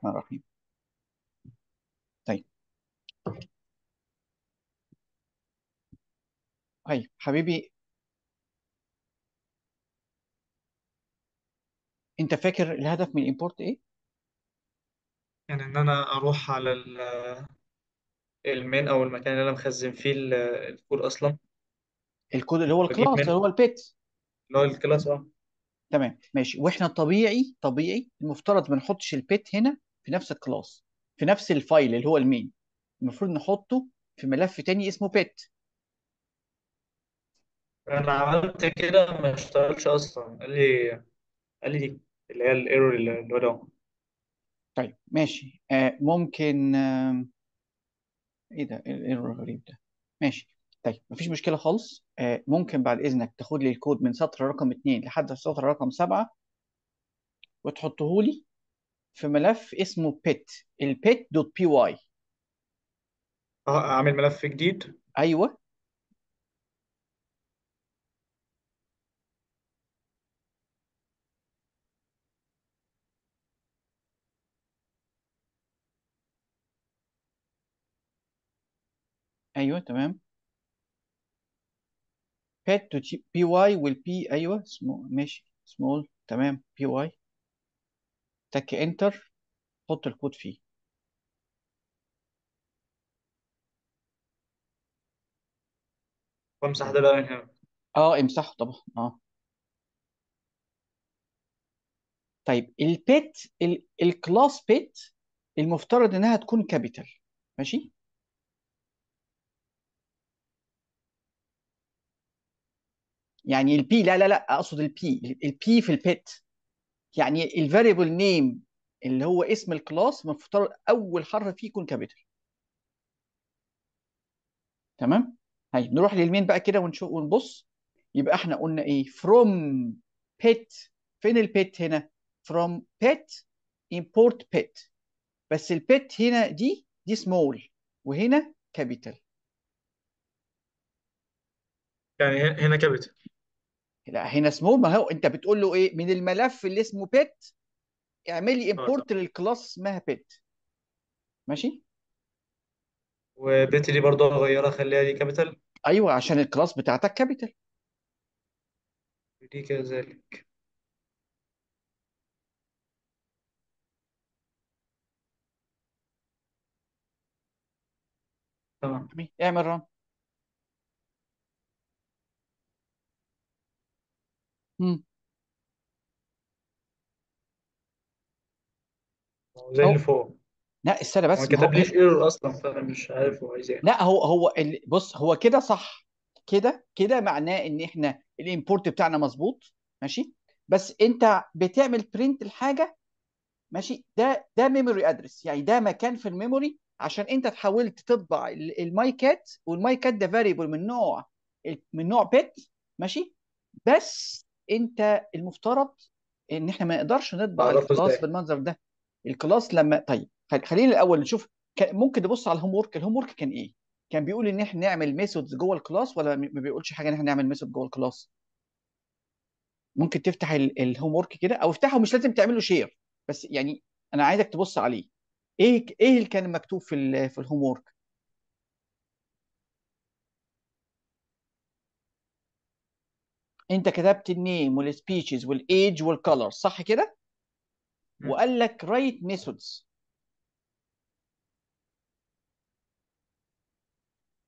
الرحمن الرحيم طيب طيب حبيبي انت فاكر الهدف من الامبورت ايه يعني إن أنا أروح على المين أو المكان اللي أنا مخزن فيه الكود أصلا الكود اللي هو الكلاس اللي هو البيت اللي هو الكلاس أه تمام ماشي واحنا طبيعي طبيعي المفترض ما نحطش البيت هنا في نفس الكلاس في نفس الفايل اللي هو المين المفروض نحطه في ملف تاني اسمه بيت انا عملت كده ما اشتغلش اصلا قال لي قال لي اللي هي الايرور اللي هو طيب ماشي آه ممكن آه ايه ده الايرور الغريب ده ماشي طيب مفيش مشكله خالص آه ممكن بعد اذنك تاخد لي الكود من سطر رقم 2 لحد سطر رقم 7 وتحطه لي في ملف اسمه بيت البيت دوت بي واي اه اعمل ملف جديد ايوه ايوه تمام بيت تو بي واي والبي ايوه اسمه ماشي سمول تمام بي واي تك انتر حط الكود فيه وامسح ده بقى من هنا اه امسحه طبعا اه طيب البيت ال... الكلاس بيت المفترض انها تكون كابيتال ماشي يعني البي لا لا لا اقصد البي البي في البيت يعني الفاريبل نيم اللي هو اسم الكلاس مفترض اول حرف فيه يكون كابيتال تمام هاي نروح للمين بقى كده ونشوف ونبص يبقى احنا قلنا ايه from pet فين البيت هنا from pet import pet بس البيت هنا دي دي small وهنا كابيتال يعني هنا كابيتال لا هنا اسمه ما هو انت بتقول له ايه من الملف اللي اسمه بيت اعمل لي امبورت آه، للكلاس اسمها بيت ماشي وبيت دي برضه هغيرها اخليها دي كابيتال ايوه عشان الكلاس بتاعتك كابيتال دي كذلك تمام اعمل ران زي اللي فوق لا استنى هو بس ما هو كتبليش ايرور اصلا فانا مش عارف هو عايز ايه لا هو هو ال- بص هو كده صح كده كده معناه ان احنا الامبورت بتاعنا مظبوط ماشي بس انت بتعمل برنت الحاجه ماشي ده ده ميموري ادرس يعني ده مكان في الميموري عشان انت تحاولت تطبع الماي كات والماي كات ده فاريبل من نوع من نوع بت ماشي بس انت المفترض ان احنا ما نقدرش نطبع الكلاس بالمنظر ده الكلاس لما طيب خلينا الاول نشوف ممكن نبص على الهوم ورك الهوم ورك كان ايه كان بيقول ان احنا نعمل ميثودز جوه الكلاس ولا ما بيقولش حاجه ان احنا نعمل ميثود جوه الكلاس ممكن تفتح الهوم ورك كده او افتحه مش لازم تعمله شير بس يعني انا عايزك تبص عليه ايه ايه اللي كان مكتوب في الـ في الهوم ورك انت كتبت النيم والسبيتشز والايج والكلر صح كده؟ وقال لك رايت ميثودز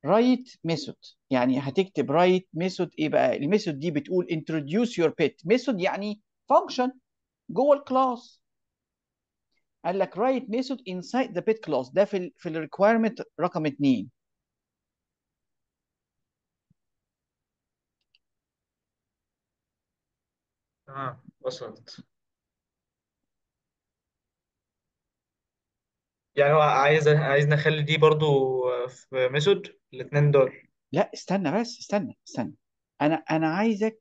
رايت ميثود يعني هتكتب رايت ميثود ايه بقى؟ الميثود دي بتقول introduce your pet ميثود يعني فانكشن جوه الكلاس قال لك رايت ميثود انسايد ذا بيت كلاس ده في ال في الريكويرمنت رقم 2 ها آه، وصلت يعني هو عايز عايز نخلي دي برضو في ميثود الاثنين دول لا استنى بس استنى استنى انا انا عايزك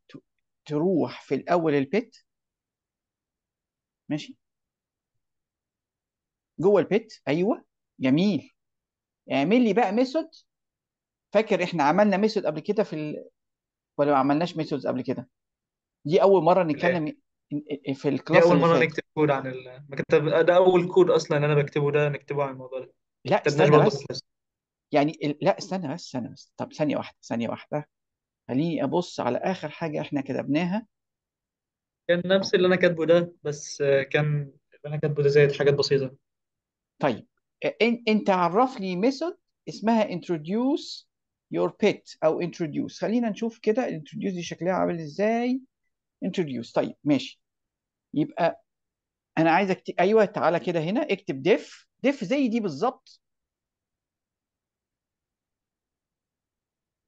تروح في الاول البيت ماشي جوه البيت ايوه جميل اعمل لي بقى ميثود فاكر احنا عملنا ميثود قبل كده في ال... ولا ما عملناش ميثودز قبل كده دي اول مره نتكلم في دي الكلاس أول اللي مرة نكتب كود عن ال... ما ده أول كود أصلا أنا بكتبه ده نكتبه عن الموضوع ده لا استنى بس يعني ال- لا استنى بس استنى بس طب ثانيه واحده ثانيه واحده خليني ابص على اخر حاجه احنا كتبناها كان نفس اللي أنا كاتبه ده بس كان اللي أنا كاتبه ده زائد حاجات بسيطة طيب إن- انت عرف لي ميثود اسمها introduce your pet او introduce خلينا نشوف كده introduce دي شكلها عامل ازاي انتروديوس طيب ماشي يبقى انا عايزك اكتب ايوه تعالى كده هنا اكتب ديف ديف زي دي بالظبط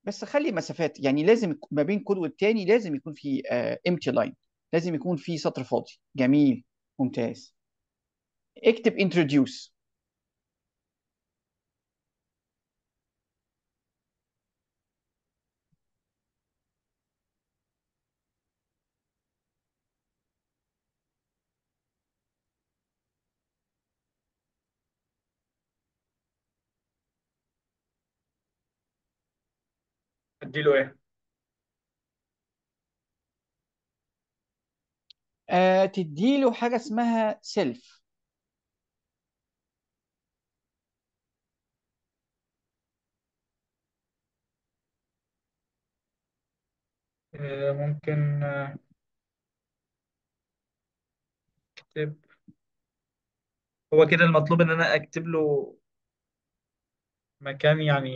بس خلي مسافات يعني لازم ما بين كود والتاني لازم يكون في امتي uh, لاين لازم يكون في سطر فاضي جميل ممتاز اكتب introduce اديله ايه آه تديله حاجة اسمها سيلف آه، ممكن آه، اكتب هو كده المطلوب ان انا اكتب له مكان يعني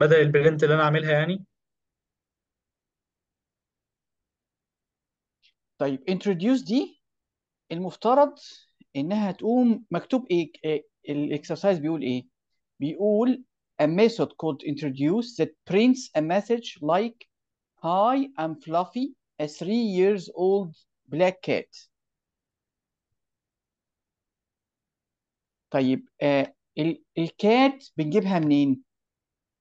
بدل البرنت اللي انا عاملها يعني طيب introduce دي المفترض انها تقوم مكتوب ايه, إيه، الاكسرسايز بيقول ايه بيقول a method called introduce that prints a message like hi I'm fluffy a three years old black cat طيب آه الكات بنجيبها منين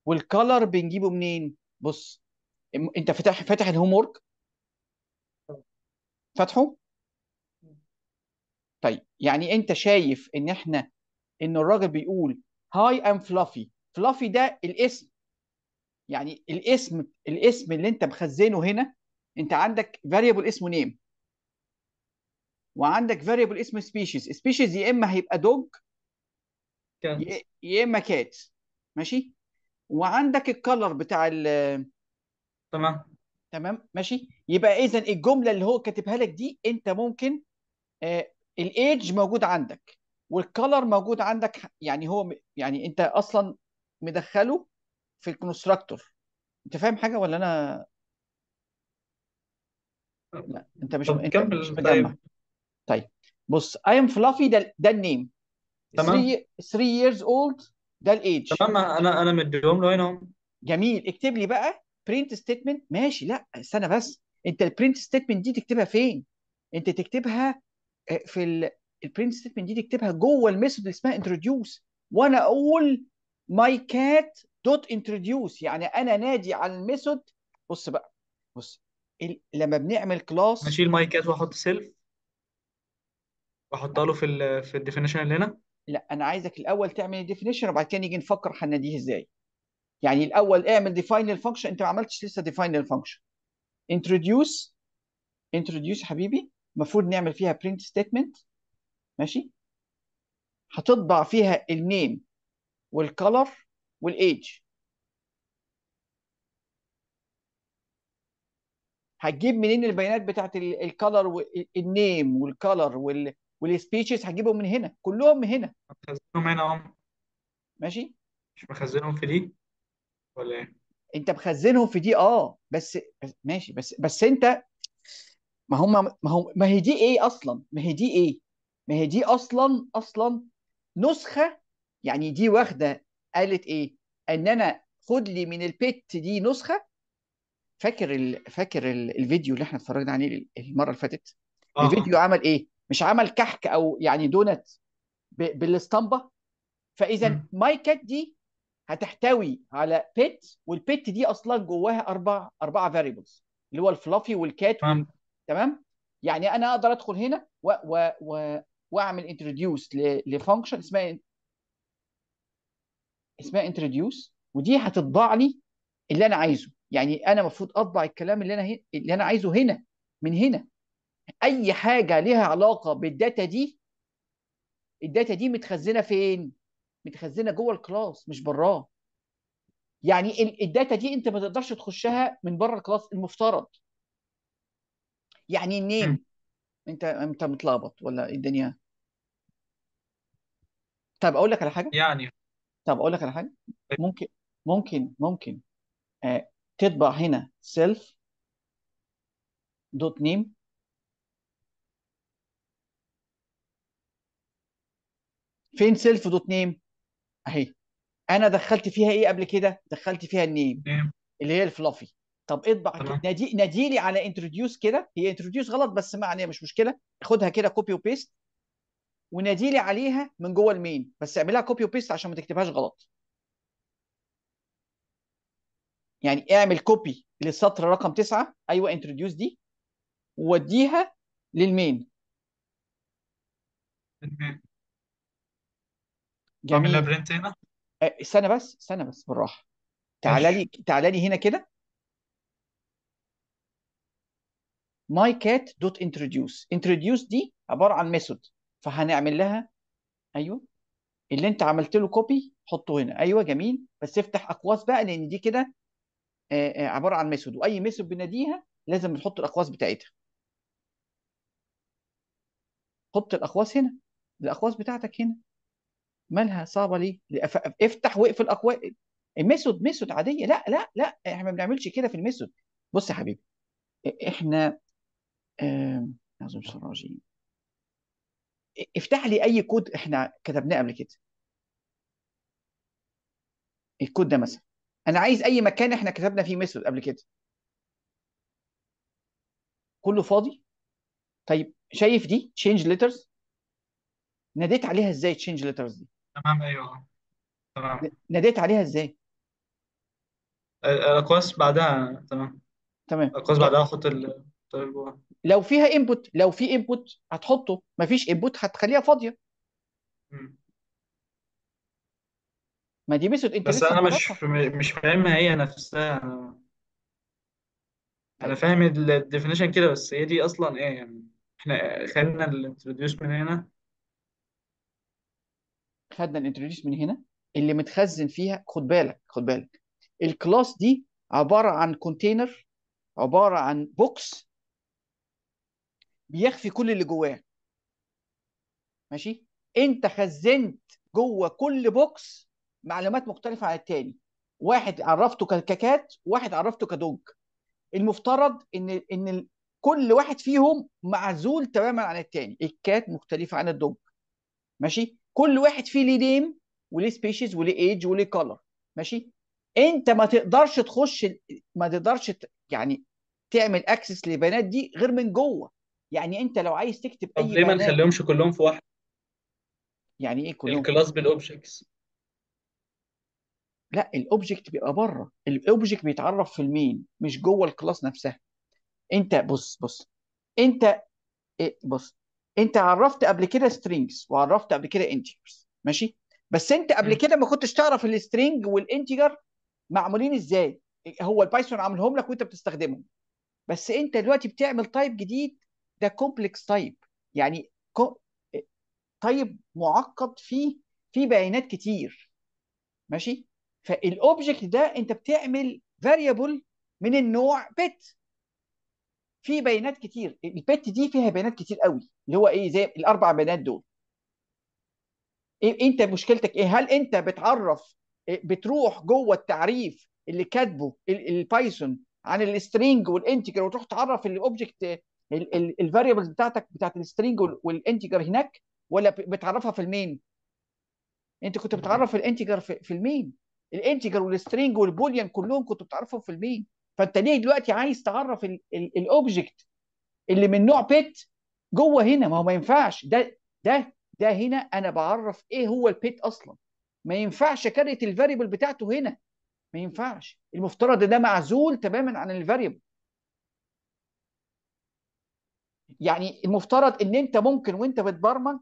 والكالر بنجيبه منين بص انت فاتح فاتح الهوم ورك فاتحه طيب يعني انت شايف ان احنا ان الراجل بيقول هاي ام فلافي فلافي ده الاسم يعني الاسم الاسم اللي انت مخزنه هنا انت عندك فاريبل اسمه نيم وعندك فاريبل اسمه سبيشيز سبيشيز يا اما هيبقى دوج يا اما كات ماشي وعندك الكلر بتاع ال تمام تمام ماشي يبقى اذا الجمله اللي هو كاتبها لك دي انت ممكن آه، الايدج موجود عندك والكلر موجود عندك يعني هو يعني انت اصلا مدخله في الكونستراكتور انت فاهم حاجه ولا انا لا انت مش طب انت مش طيب. مجمع طيب. طيب بص اي ام فلافي ده ده النيم تمام 3 years old ده الايدج تمام انا انا مديهم له هنا جميل اكتب لي بقى برنت ستيتمنت ماشي لا استنى بس انت البرنت ستيتمنت دي تكتبها فين؟ انت تكتبها آه، في البرنت ستيتمنت دي تكتبها جوه الميثود اللي اسمها انتروديوس وانا اقول ماي كات دوت انتروديوس يعني انا نادي على الميثود بص بقى بص لما بنعمل كلاس اشيل ماي كات واحط سيلف واحطها له في ال في الديفينيشن اللي هنا لا انا عايزك الاول تعمل definition وبعد كده نيجي نفكر هنناديه ازاي يعني الاول اعمل ديفاين function انت ما عملتش لسه ديفاين function introduce introduce حبيبي المفروض نعمل فيها print statement ماشي هتطبع فيها النيم والكلر والايج هتجيب منين البيانات بتاعت الكلر والنيم والكلر والسبيتشز هجيبهم من هنا كلهم من هنا مخزنهم هنا ماشي مش مخزنهم في دي ولا ايه انت مخزنهم في دي اه بس, ماشي بس بس انت ما هم ما هم ما هي دي ايه اصلا ما هي دي ايه ما هي دي اصلا اصلا نسخه يعني دي واخده قالت ايه ان انا خد لي من البيت دي نسخه فاكر ال... فاكر ال... الفيديو اللي احنا اتفرجنا عليه المره اللي فاتت آه. الفيديو عمل ايه مش عمل كحك او يعني دونت بالاسطمبه فاذا ماي كات دي هتحتوي على بيت والبيت دي اصلا جواها اربع اربع فاريبلز اللي هو الفلافي والكات تمام تمام يعني انا اقدر ادخل هنا و و و واعمل انتروديوس لفانكشن اسمها إيه؟ اسمها انتروديوس ودي هتطبع لي اللي انا عايزه يعني انا المفروض اطبع الكلام اللي انا هي... اللي انا عايزه هنا من هنا اي حاجه ليها علاقه بالداتا دي الداتا دي متخزنه فين متخزنه جوه الكلاس مش براه يعني الداتا دي انت ما تقدرش تخشها من بره الكلاس المفترض يعني النيم انت انت متلخبط ولا إيه الدنيا طب اقول لك على حاجه يعني طب اقول لك على حاجه إيه؟ ممكن ممكن ممكن آه تطبع هنا سيلف دوت نيم فين سيلف دوت نيم اهي انا دخلت فيها ايه قبل كده دخلت فيها النيم اللي هي الفلافي طب اطبع نادي نادي لي على انتروديوس كده هي انتروديوس غلط بس ما عليها مش مشكله خدها كده كوبي وبيست ونادي لي عليها من جوه المين بس اعملها كوبي وبيست عشان ما تكتبهاش غلط يعني اعمل كوبي للسطر رقم تسعة ايوه انتروديوس دي ووديها للمين اعمل جميل هنا استنى بس استنى بس بالراحه تعالى لي تعال تعالى لي هنا كده ماي كات دوت انتروديوس انتروديوس دي عباره عن ميثود فهنعمل لها ايوه اللي انت عملت له كوبي حطه هنا ايوه جميل بس افتح اقواس بقى لان دي كده عباره عن ميثود واي ميثود بناديها لازم نحط الاقواس بتاعتها حط الاقواس هنا الاقواس بتاعتك هنا مالها صعبه ليه؟ افتح واقفل اقوال الميثود ميثود عاديه لا لا لا احنا ما بنعملش كده في الميثود بص يا حبيبي احنا نظم سراجي افتح لي اي كود احنا كتبناه قبل كده الكود ده مثلا انا عايز اي مكان احنا كتبنا فيه ميثود قبل كده كله فاضي طيب شايف دي تشينج ليترز ناديت عليها ازاي تشينج ليترز دي تمام ايوه أه، تمام ناديت عليها ازاي الاقواس بعدها تمام تمام الاقواس طب بعدها احط ال جوه. لو فيها انبوت لو في انبوت هتحطه مفيش انبوت هتخليها فاضيه ما دي ميثود انت بس لسه انا مش مختارها مش فاهمها هي نفسها انا فاهم الديفينيشن كده بس هي دي اصلا ايه يعني احنا خدنا الانتروديوس من هنا خدنا الانتروديوس من هنا اللي متخزن فيها خد بالك خد بالك الكلاس دي عباره عن كونتينر عباره عن بوكس بيخفي كل اللي جواه ماشي انت خزنت جوه كل بوكس معلومات مختلفه عن التاني واحد عرفته ككات واحد عرفته كدوج المفترض ان ان كل واحد فيهم معزول تماما عن التاني الكات مختلفه عن الدوج ماشي كل واحد فيه ليه نيم وليه سبيشيز وليه ايج وليه كلر ماشي انت ما تقدرش تخش ما تقدرش يعني تعمل اكسس للبيانات دي غير من جوه يعني انت لو عايز تكتب اي طب ليه ما نخليهمش كلهم في واحد يعني ايه كلهم الكلاس بالاوبجكتس لا الاوبجكت بيبقى بره الاوبجكت بيتعرف في المين مش جوه الكلاس نفسها انت بص بص انت إيه بص انت عرفت قبل كده سترينجز وعرفت قبل كده انتجرز ماشي بس انت قبل كده ما كنتش تعرف السترينج والانتجر معمولين ازاي هو البايثون عاملهم لك وانت بتستخدمهم بس انت دلوقتي بتعمل تايب جديد ده كومبلكس تايب يعني تايب معقد فيه في بيانات كتير ماشي فالاوبجكت ده انت بتعمل فاريبل من النوع بت في بيانات كتير البت دي فيها بيانات كتير قوي اللي هو ايه زي الاربع بيانات دول إيه انت مشكلتك ايه هل انت بتعرف إيه، بتروح جوه التعريف اللي كاتبه البايثون عن السترينج والانتجر وتروح تعرف الاوبجكت الفاريبلز بتاعتك بتاعت السترينج والانتجر هناك ولا بتعرفها في المين انت كنت بتعرف الانتجر في المين الانتجر والسترينج والبوليان كلهم كنت بتعرفهم في المين فانت ليه دلوقتي عايز تعرف الاوبجكت اللي من نوع بيت جوه هنا ما هو ما ينفعش ده ده ده هنا انا بعرف ايه هو البيت اصلا ما ينفعش كاريت الفاريبل بتاعته هنا ما ينفعش المفترض ده معزول تماما عن الفاريبل يعني المفترض ان انت ممكن وانت بتبرمج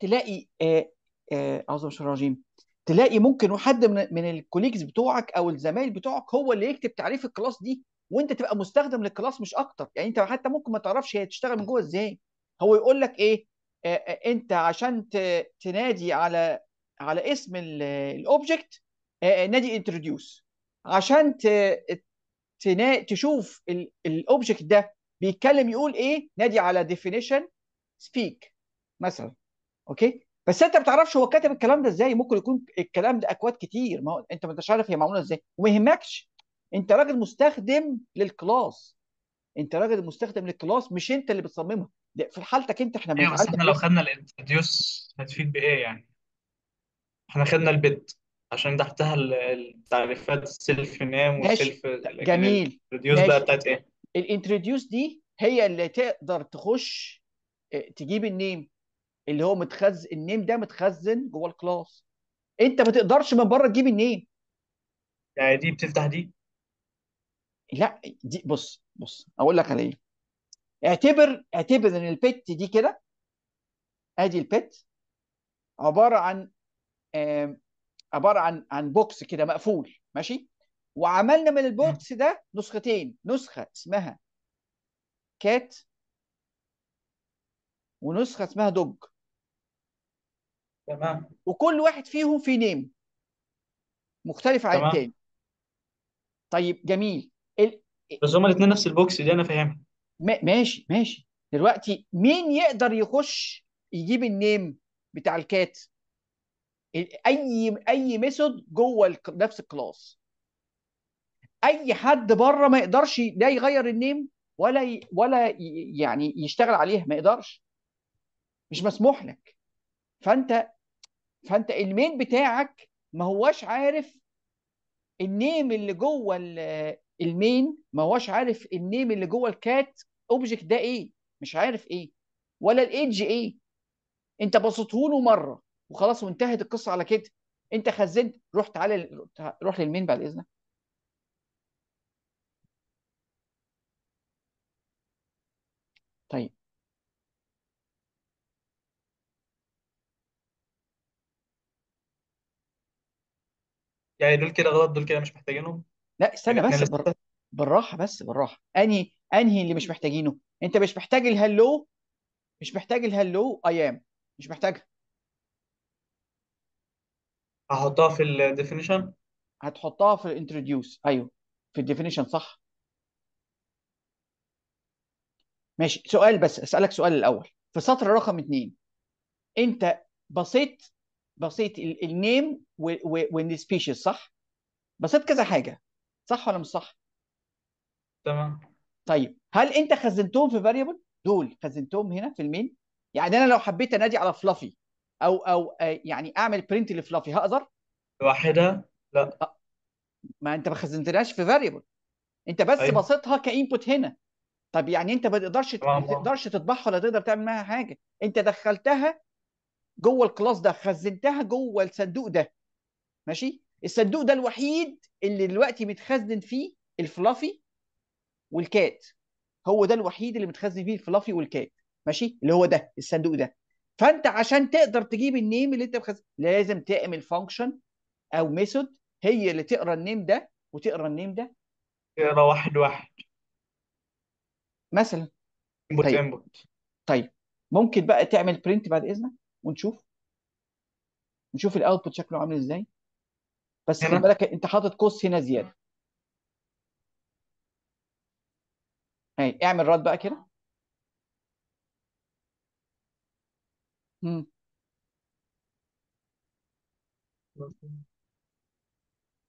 تلاقي آه، آه، اعوذ بالله الرجيم تلاقي ممكن حد من من الكوليجز بتوعك او الزمايل بتوعك هو اللي يكتب تعريف الكلاس دي وانت تبقى مستخدم للكلاس مش اكتر يعني انت حتى ممكن ما تعرفش هي تشتغل من جوه ازاي هو يقول لك ايه انت عشان تنادي على على اسم الاوبجكت نادي انتروديوس عشان تشوف الاوبجكت ده بيتكلم يقول ايه نادي على ديفينيشن سبيك مثلا اوكي بس انت ما بتعرفش هو كتب الكلام ده ازاي ممكن يكون الكلام ده اكواد كتير ما هو انت ما انتش عارف هي معموله ازاي وما يهمكش انت راجل مستخدم للكلاس انت راجل مستخدم للكلاس مش انت اللي بتصممها في حالتك انت احنا ايوه بس احنا لو خدنا الانتروديوس هتفيد بايه يعني احنا خدنا البيت عشان تحتها التعريفات السيلف نام ماشي والسيلف لكن جميل الانتروديوس بقى ماشي بتاعت ايه الانتروديوس دي هي اللي تقدر تخش آه، تجيب النيم اللي هو متخزن النيم ده متخزن جوه الكلاس انت ما تقدرش من بره تجيب النيم يعني دي بتفتح دي لا دي بص بص اقول لك على ايه اعتبر اعتبر ان البت دي كده ادي البت عباره عن عباره عن عن بوكس كده مقفول ماشي وعملنا من البوكس ده نسختين نسخه اسمها كات ونسخه اسمها دوج تمام وكل واحد فيهم في نيم مختلف عن الثاني التاني طيب جميل ال... بس هما الاثنين نفس البوكس دي انا فاهمها م... ماشي ماشي دلوقتي مين يقدر يخش يجيب النيم بتاع الكات ال- اي اي ميثود جوه ال... نفس الكلاس اي حد بره ما يقدرش لا يغير النيم ولا ي... ولا ي... يعني يشتغل عليها ما يقدرش مش مسموح لك فانت فانت المين بتاعك ما هواش عارف النيم اللي جوه المين ما هواش عارف النيم اللي جوه الكات اوبجكت ده ايه مش عارف ايه ولا الايدج ايه انت له مره وخلاص وانتهت القصه على كده انت خزنت روح تعالى روح للمين بعد اذنك طيب يعني دول كده غلط دول كده مش محتاجينهم لا استنى احنا بس بر... بالراحه بس بالراحه انهي انهي اللي مش محتاجينه انت مش محتاج الهلو مش محتاج الهلو اي ام مش محتاجها هحطها في الديفينيشن هتحطها في الانتروديوس ايوه في الديفينيشن صح ماشي سؤال بس اسالك سؤال الاول في سطر رقم اتنين انت بصيت بسيط النيم سبيشيز صح؟ بسيط كذا حاجه صح ولا مش صح؟ تمام طيب هل انت خزنتهم في فاريبل؟ دول خزنتهم هنا في المين؟ يعني انا لو حبيت انادي على فلافي او او آه، يعني اعمل برنت لفلافي هقدر؟ واحده لا آه. ما انت ما خزنتهاش في فاريبل انت بس أيوة. بسطها كانبوت هنا طب يعني انت ما تقدرش ما تقدرش تطبعها ولا تقدر تعمل معاها حاجه انت دخلتها جوه الكلاس ده خزنتها جوه الصندوق ده ماشي الصندوق ده الوحيد اللي دلوقتي متخزن فيه الفلافي والكات هو ده الوحيد اللي متخزن فيه الفلافي والكات ماشي اللي هو ده الصندوق ده فانت عشان تقدر تجيب النيم اللي انت مخزن لازم تعمل فانكشن او ميثود هي اللي تقرا النيم ده وتقرا النيم ده تقرا واحد واحد مثلا انبوت طيب انبوت طيب ممكن بقى تعمل برنت بعد اذنك ونشوف نشوف الاوتبوت شكله عامل ازاي بس خلي بالك انت حاطط قوس هنا زياده هاي اعمل رد بقى كده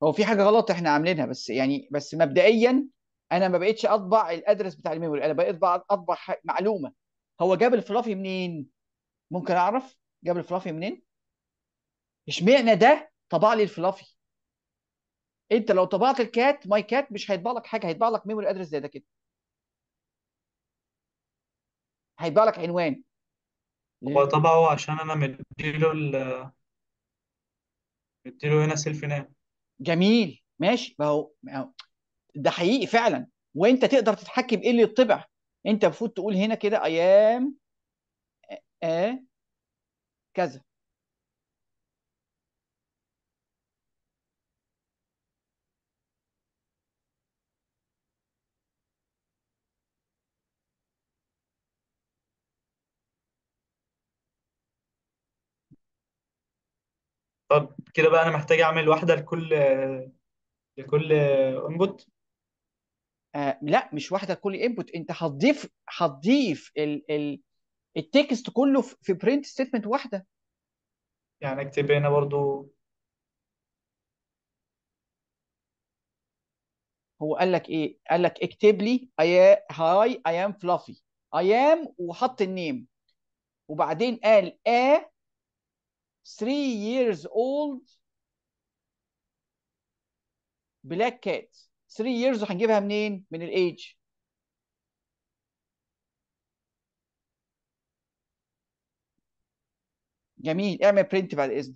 هو في حاجه غلط احنا عاملينها بس يعني بس مبدئيا انا ما بقتش اطبع الادرس بتاع الميموري انا بقيت اطبع معلومه هو جاب الفلافي منين ممكن اعرف جاب الفلافي منين؟ اشمعنى ده طبع لي الفلافي؟ انت لو طبعت الكات ماي كات مش هيطبع لك حاجه هيطبع لك ميموري ادرس زي ده كده. هيطبع لك عنوان هو طبعه عشان انا مديله ال مديله هنا سيلف نام جميل ماشي ما هو ده حقيقي فعلا وانت تقدر تتحكم ايه اللي يطبع انت المفروض تقول هنا كده ايام كذا طب كده بقى انا محتاج اعمل واحده لكل لكل انبوت آه لا مش واحده كل انبوت انت هتضيف هتضيف ال ال التكست كله في برنت ستيتمنت واحده يعني اكتب هنا برضو هو قال لك ايه قال لك اكتب لي هاي اي ام فلافي اي ام وحط النيم وبعدين قال ا 3 years old black cat 3 years وهنجيبها منين من الايج جميل اعمل برنت بعد اذنك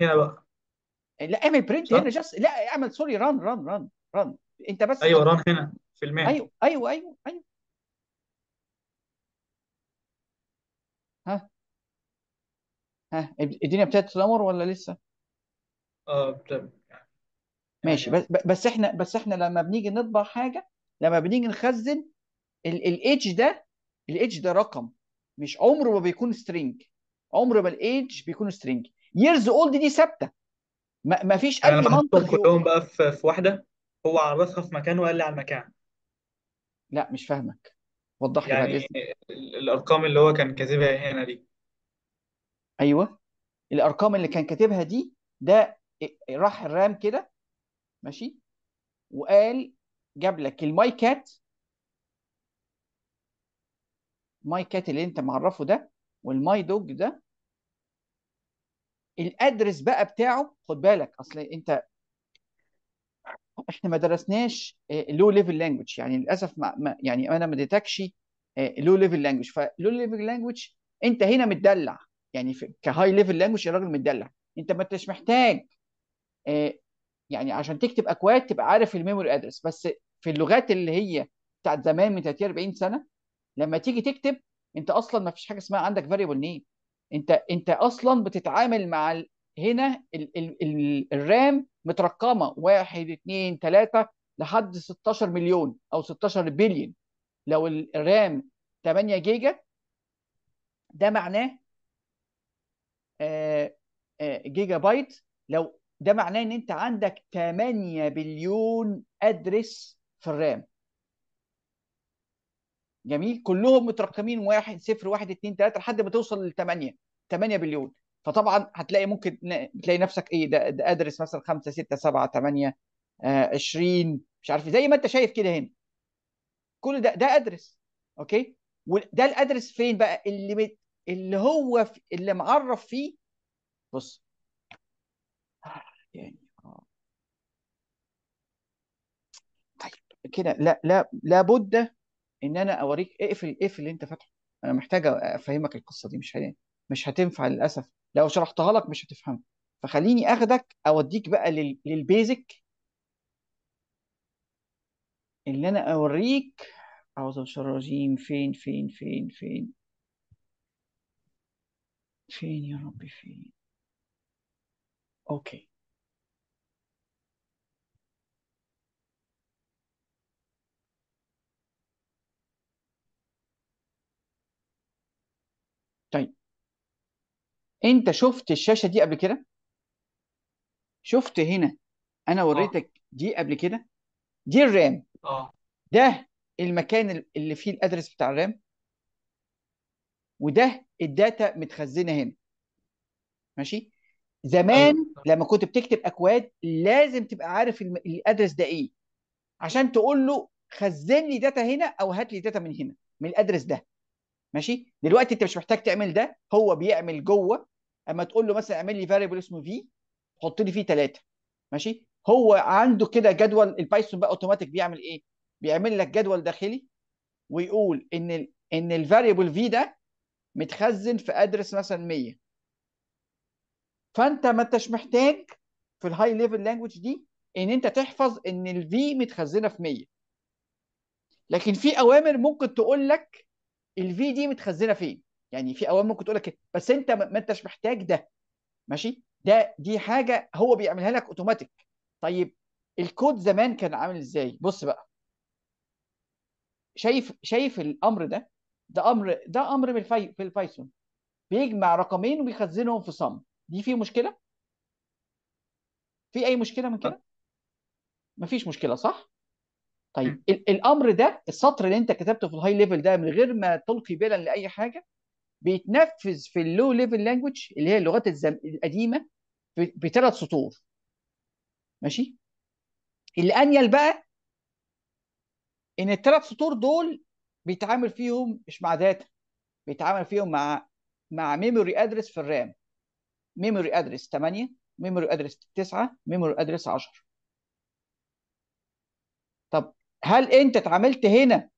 هنا بقى لا اعمل برنت هنا جاست لا اعمل سوري ران ران ران ران انت بس ايوه ران هنا في المان ايوه ايوه ايوه ايوه ها ها الدنيا ابتدت تنور ولا لسه؟ اه ماشي يعني بس بس احنا بس احنا لما بنيجي نطبع حاجه لما بنيجي نخزن الايدج ده الايدج ده رقم مش عمره ما بيكون سترينج عمر ما الايدج بيكون سترينج ييرز اولد دي ثابته ما فيش انا اي لما منطق كلهم بقى في في واحده هو عرفها في مكان وقال لي على المكان لا مش فاهمك وضح لي بعد يعني اذنك الارقام اللي هو كان كاتبها هنا دي ايوه الارقام اللي كان كاتبها دي ده راح الرام كده ماشي وقال جاب لك الماي كات ماي كات اللي انت معرفه ده والماي دوج ده الادرس بقى بتاعه خد بالك اصل انت احنا ما درسناش لو ليفل لانجوج يعني للاسف ما يعني انا ما اديتكش لو ليفل لانجوج فلو ليفل لانجوج انت هنا متدلع يعني كهاي ليفل لانجوج الراجل متدلع انت ما انتش محتاج آه، يعني عشان تكتب اكواد تبقى عارف الميموري ادرس بس في اللغات اللي هي بتاعت زمان من 30 40 سنه لما تيجي تكتب انت اصلا ما فيش حاجه اسمها عندك فاريبل نيم انت انت اصلا بتتعامل مع ال... هنا ال... ال... ال... الرام مترقمه 1 2 3 لحد 16 مليون او 16 بليون لو الرام 8 جيجا ده معناه آه آه جيجا بايت لو ده معناه ان انت عندك 8 بليون ادرس في الرام جميل كلهم مترقمين واحد صفر واحد اثنين ثلاثه لحد ما توصل لثمانيه 8 بليون فطبعا هتلاقي ممكن تلاقي نفسك ايه ده, ده ادرس مثلا 5 6 7 8 20 مش عارف إيه، زي ما انت شايف كده هنا كل ده ده ادرس اوكي وده الادرس فين بقى اللي بت... اللي هو في... اللي معرف فيه بص يعني آه. طيب كده لا لا لابد ان انا اوريك اقفل اقفل اللي انت فاتحه انا محتاج افهمك القصه دي مش هين. مش هتنفع للاسف لو شرحتها لك مش هتفهمها فخليني اخدك اوديك بقى لل... للبيزك اللي انا اوريك اعوذ بالله الرجيم فين فين فين فين فين يا ربي فين اوكي انت شفت الشاشه دي قبل كده شفت هنا انا آه. وريتك دي قبل كده دي الرام اه ده المكان اللي فيه الادرس بتاع الرام وده الداتا متخزنه هنا ماشي زمان أيوة. لما كنت بتكتب اكواد لازم تبقى عارف الادرس ده ايه عشان تقول له خزن لي داتا هنا او هات لي داتا من هنا من الادرس ده ماشي دلوقتي انت مش محتاج تعمل ده هو بيعمل جوه اما تقول له مثلا اعمل لي فاريبل اسمه في حط لي فيه ثلاثه ماشي هو عنده كده جدول البايثون بقى اوتوماتيك بيعمل ايه بيعمل لك جدول داخلي ويقول ان الـ ان الفاريبل في ده متخزن في ادرس مثلا 100 فانت ما انتش محتاج في الهاي ليفل لانجوج دي ان انت تحفظ ان الفي متخزنه في 100 لكن في اوامر ممكن تقول لك الفي دي متخزنه فين يعني في اوام ممكن تقول لك بس انت ما انتش محتاج ده ماشي ده دي حاجه هو بيعملها لك اوتوماتيك طيب الكود زمان كان عامل ازاي بص بقى شايف شايف الامر ده ده امر ده امر بالفي... في البايثون بيجمع رقمين ويخزنهم في صم دي في مشكله في اي مشكله من كده أه. مفيش مشكله صح طيب الامر ده السطر اللي انت كتبته في الهاي ليفل ده من غير ما تلقي بالا لاي حاجه بيتنفذ في اللو ليفل لانجوج اللي هي اللغات الزم... القديمه بثلاث سطور ماشي الانيال بقى ان الثلاث سطور دول بيتعامل فيهم مش مع داتا بيتعامل فيهم مع مع ميموري ادرس في الرام ميموري ادرس 8 ميموري ادرس 9 ميموري ادرس 10 هل انت اتعاملت هنا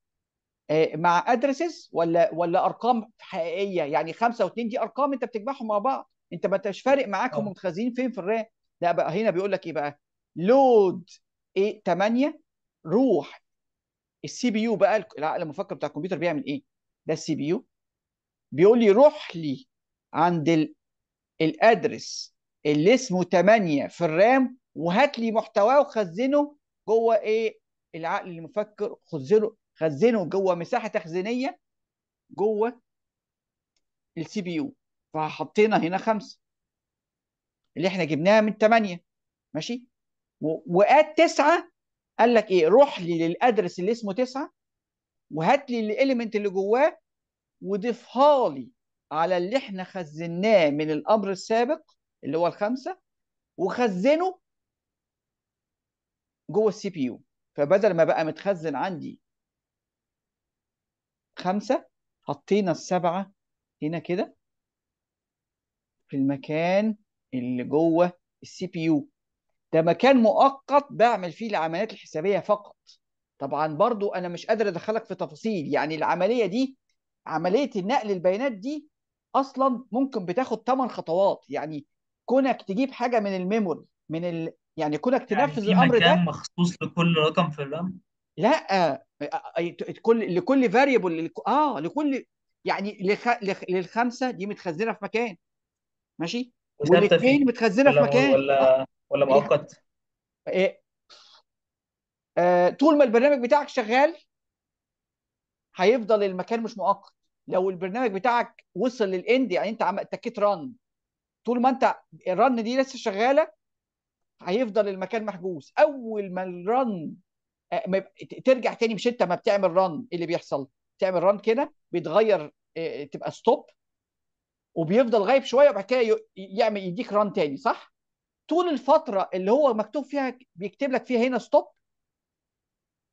آه، مع ادرسز ولا ولا ارقام حقيقيه يعني خمسه واثنين دي ارقام انت بتجمعهم مع بعض انت ما انتش فارق معاك هم آه. متخزنين فين في الرام لا بقى هنا بيقول لك ايه بقى لود ايه 8 روح السي بي يو بقى العقل المفكر بتاع الكمبيوتر بيعمل ايه ده السي بي يو بيقول لي روح لي عند الادرس اللي اسمه 8 في الرام وهات لي محتواه وخزنه جوه ايه العقل المفكر خزنه خزنه جوه مساحه تخزينيه جوه السي بي يو فحطينا هنا خمسه اللي احنا جبناها من ثمانيه ماشي وقات تسعه قال لك ايه روح لي للادرس اللي اسمه تسعه وهات لي الاليمنت اللي جواه وضيفها لي على اللي احنا خزناه من الامر السابق اللي هو الخمسه وخزنه جوه السي بي يو فبدل ما بقى متخزن عندي خمسة حطينا السبعة هنا كده في المكان اللي جوه السي بي يو ده مكان مؤقت بعمل فيه العمليات الحسابية فقط طبعا برضو أنا مش قادر أدخلك في تفاصيل يعني العملية دي عملية النقل البيانات دي أصلا ممكن بتاخد 8 خطوات يعني كونك تجيب حاجة من الميموري من ال يعني كونك يعني تنفذ في الامر مكان ده مخصوص لكل رقم في الرمل لا آه، آه، آه، كل لكل فاريبل اه لكل يعني لخ... لخ... للخمسه دي متخزنه في مكان ماشي والاثنين متخزنه في مكان ولا ولا مؤقت إيه؟ آه طول ما البرنامج بتاعك شغال هيفضل المكان مش مؤقت لو البرنامج بتاعك وصل للاند يعني انت عملت تكيت رن طول ما انت الرن دي لسه شغاله هيفضل المكان محجوز اول ما الرن آه، ترجع تاني مش انت ما بتعمل رن ايه اللي بيحصل تعمل رن كده بيتغير آه، تبقى ستوب وبيفضل غايب شويه وبعد كده يعمل يديك رن تاني صح؟ طول الفتره اللي هو مكتوب فيها بيكتب لك فيها هنا ستوب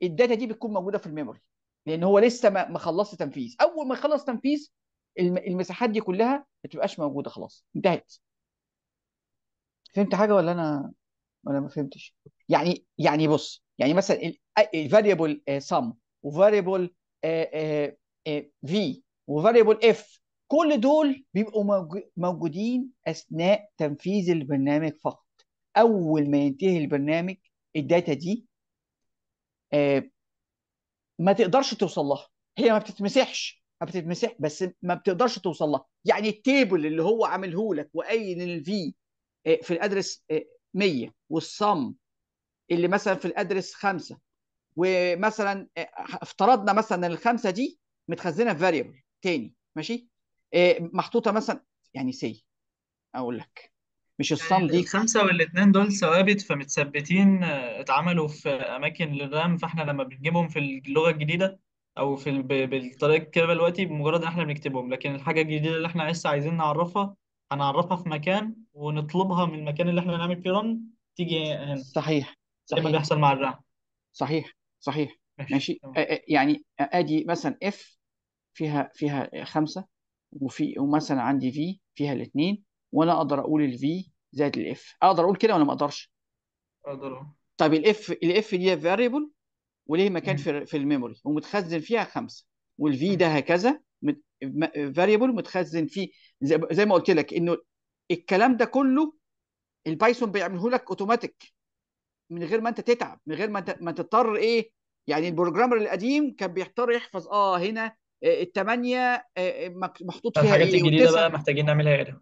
الداتا دي بتكون موجوده في الميموري لان هو لسه ما خلصش تنفيذ اول ما يخلص تنفيذ المساحات دي كلها ما بتبقاش موجوده خلاص انتهت فهمت حاجه ولا انا انا ما فهمتش يعني يعني بص يعني مثلا الفاريبل سم وفاريبل في وفاريبل اف كل دول بيبقوا موجودين اثناء تنفيذ البرنامج فقط اول ما ينتهي البرنامج الداتا دي آه، ما تقدرش توصل لها هي ما بتتمسحش ما بتتمسح بس ما بتقدرش توصل لها يعني التيبل اللي هو عامله لك وقايل ان الفي آه، في الادرس آه، 100 والصم اللي مثلا في الادرس خمسه ومثلا آه، افترضنا مثلا ان الخمسه دي متخزنه في فاريبل تاني ماشي آه، محطوطه مثلا يعني سي اقول لك مش يعني الصم دي الخمسه والاثنين دول ثوابت فمتثبتين اتعملوا في اماكن للرام فاحنا لما بنجيبهم في اللغه الجديده او في بالطريقه كده دلوقتي بمجرد ان احنا بنكتبهم لكن الحاجه الجديده اللي احنا لسه عايزين نعرفها هنعرفها في مكان ونطلبها من المكان اللي احنا هنعمل فيه رن تيجي هنا صحيح زي ما صحيح بيحصل مع الرعد صحيح صحيح ماشي ماشي تمام يعني ادي مثلا اف فيها فيها خمسة وفي ومثلا عندي في فيها الاثنين وانا اقدر اقول الفي زائد الاف اقدر اقول كده ولا ما اقدرش اقدر أهو. طب الاف الاف دي فاريبل وليه مكان في في الميموري ومتخزن فيها خمسة والفي ده هكذا فاريبل متخزن فيه زي ما قلت لك انه الكلام ده كله البايثون بيعمله لك اوتوماتيك من غير ما انت تتعب من غير ما انت ما تضطر ايه يعني البروجرامر القديم كان بيضطر يحفظ اه هنا آه، الثمانيه آه، آه، محطوط فيها ايه الحاجات الجديدة بقى محتاجين نعملها يا ادم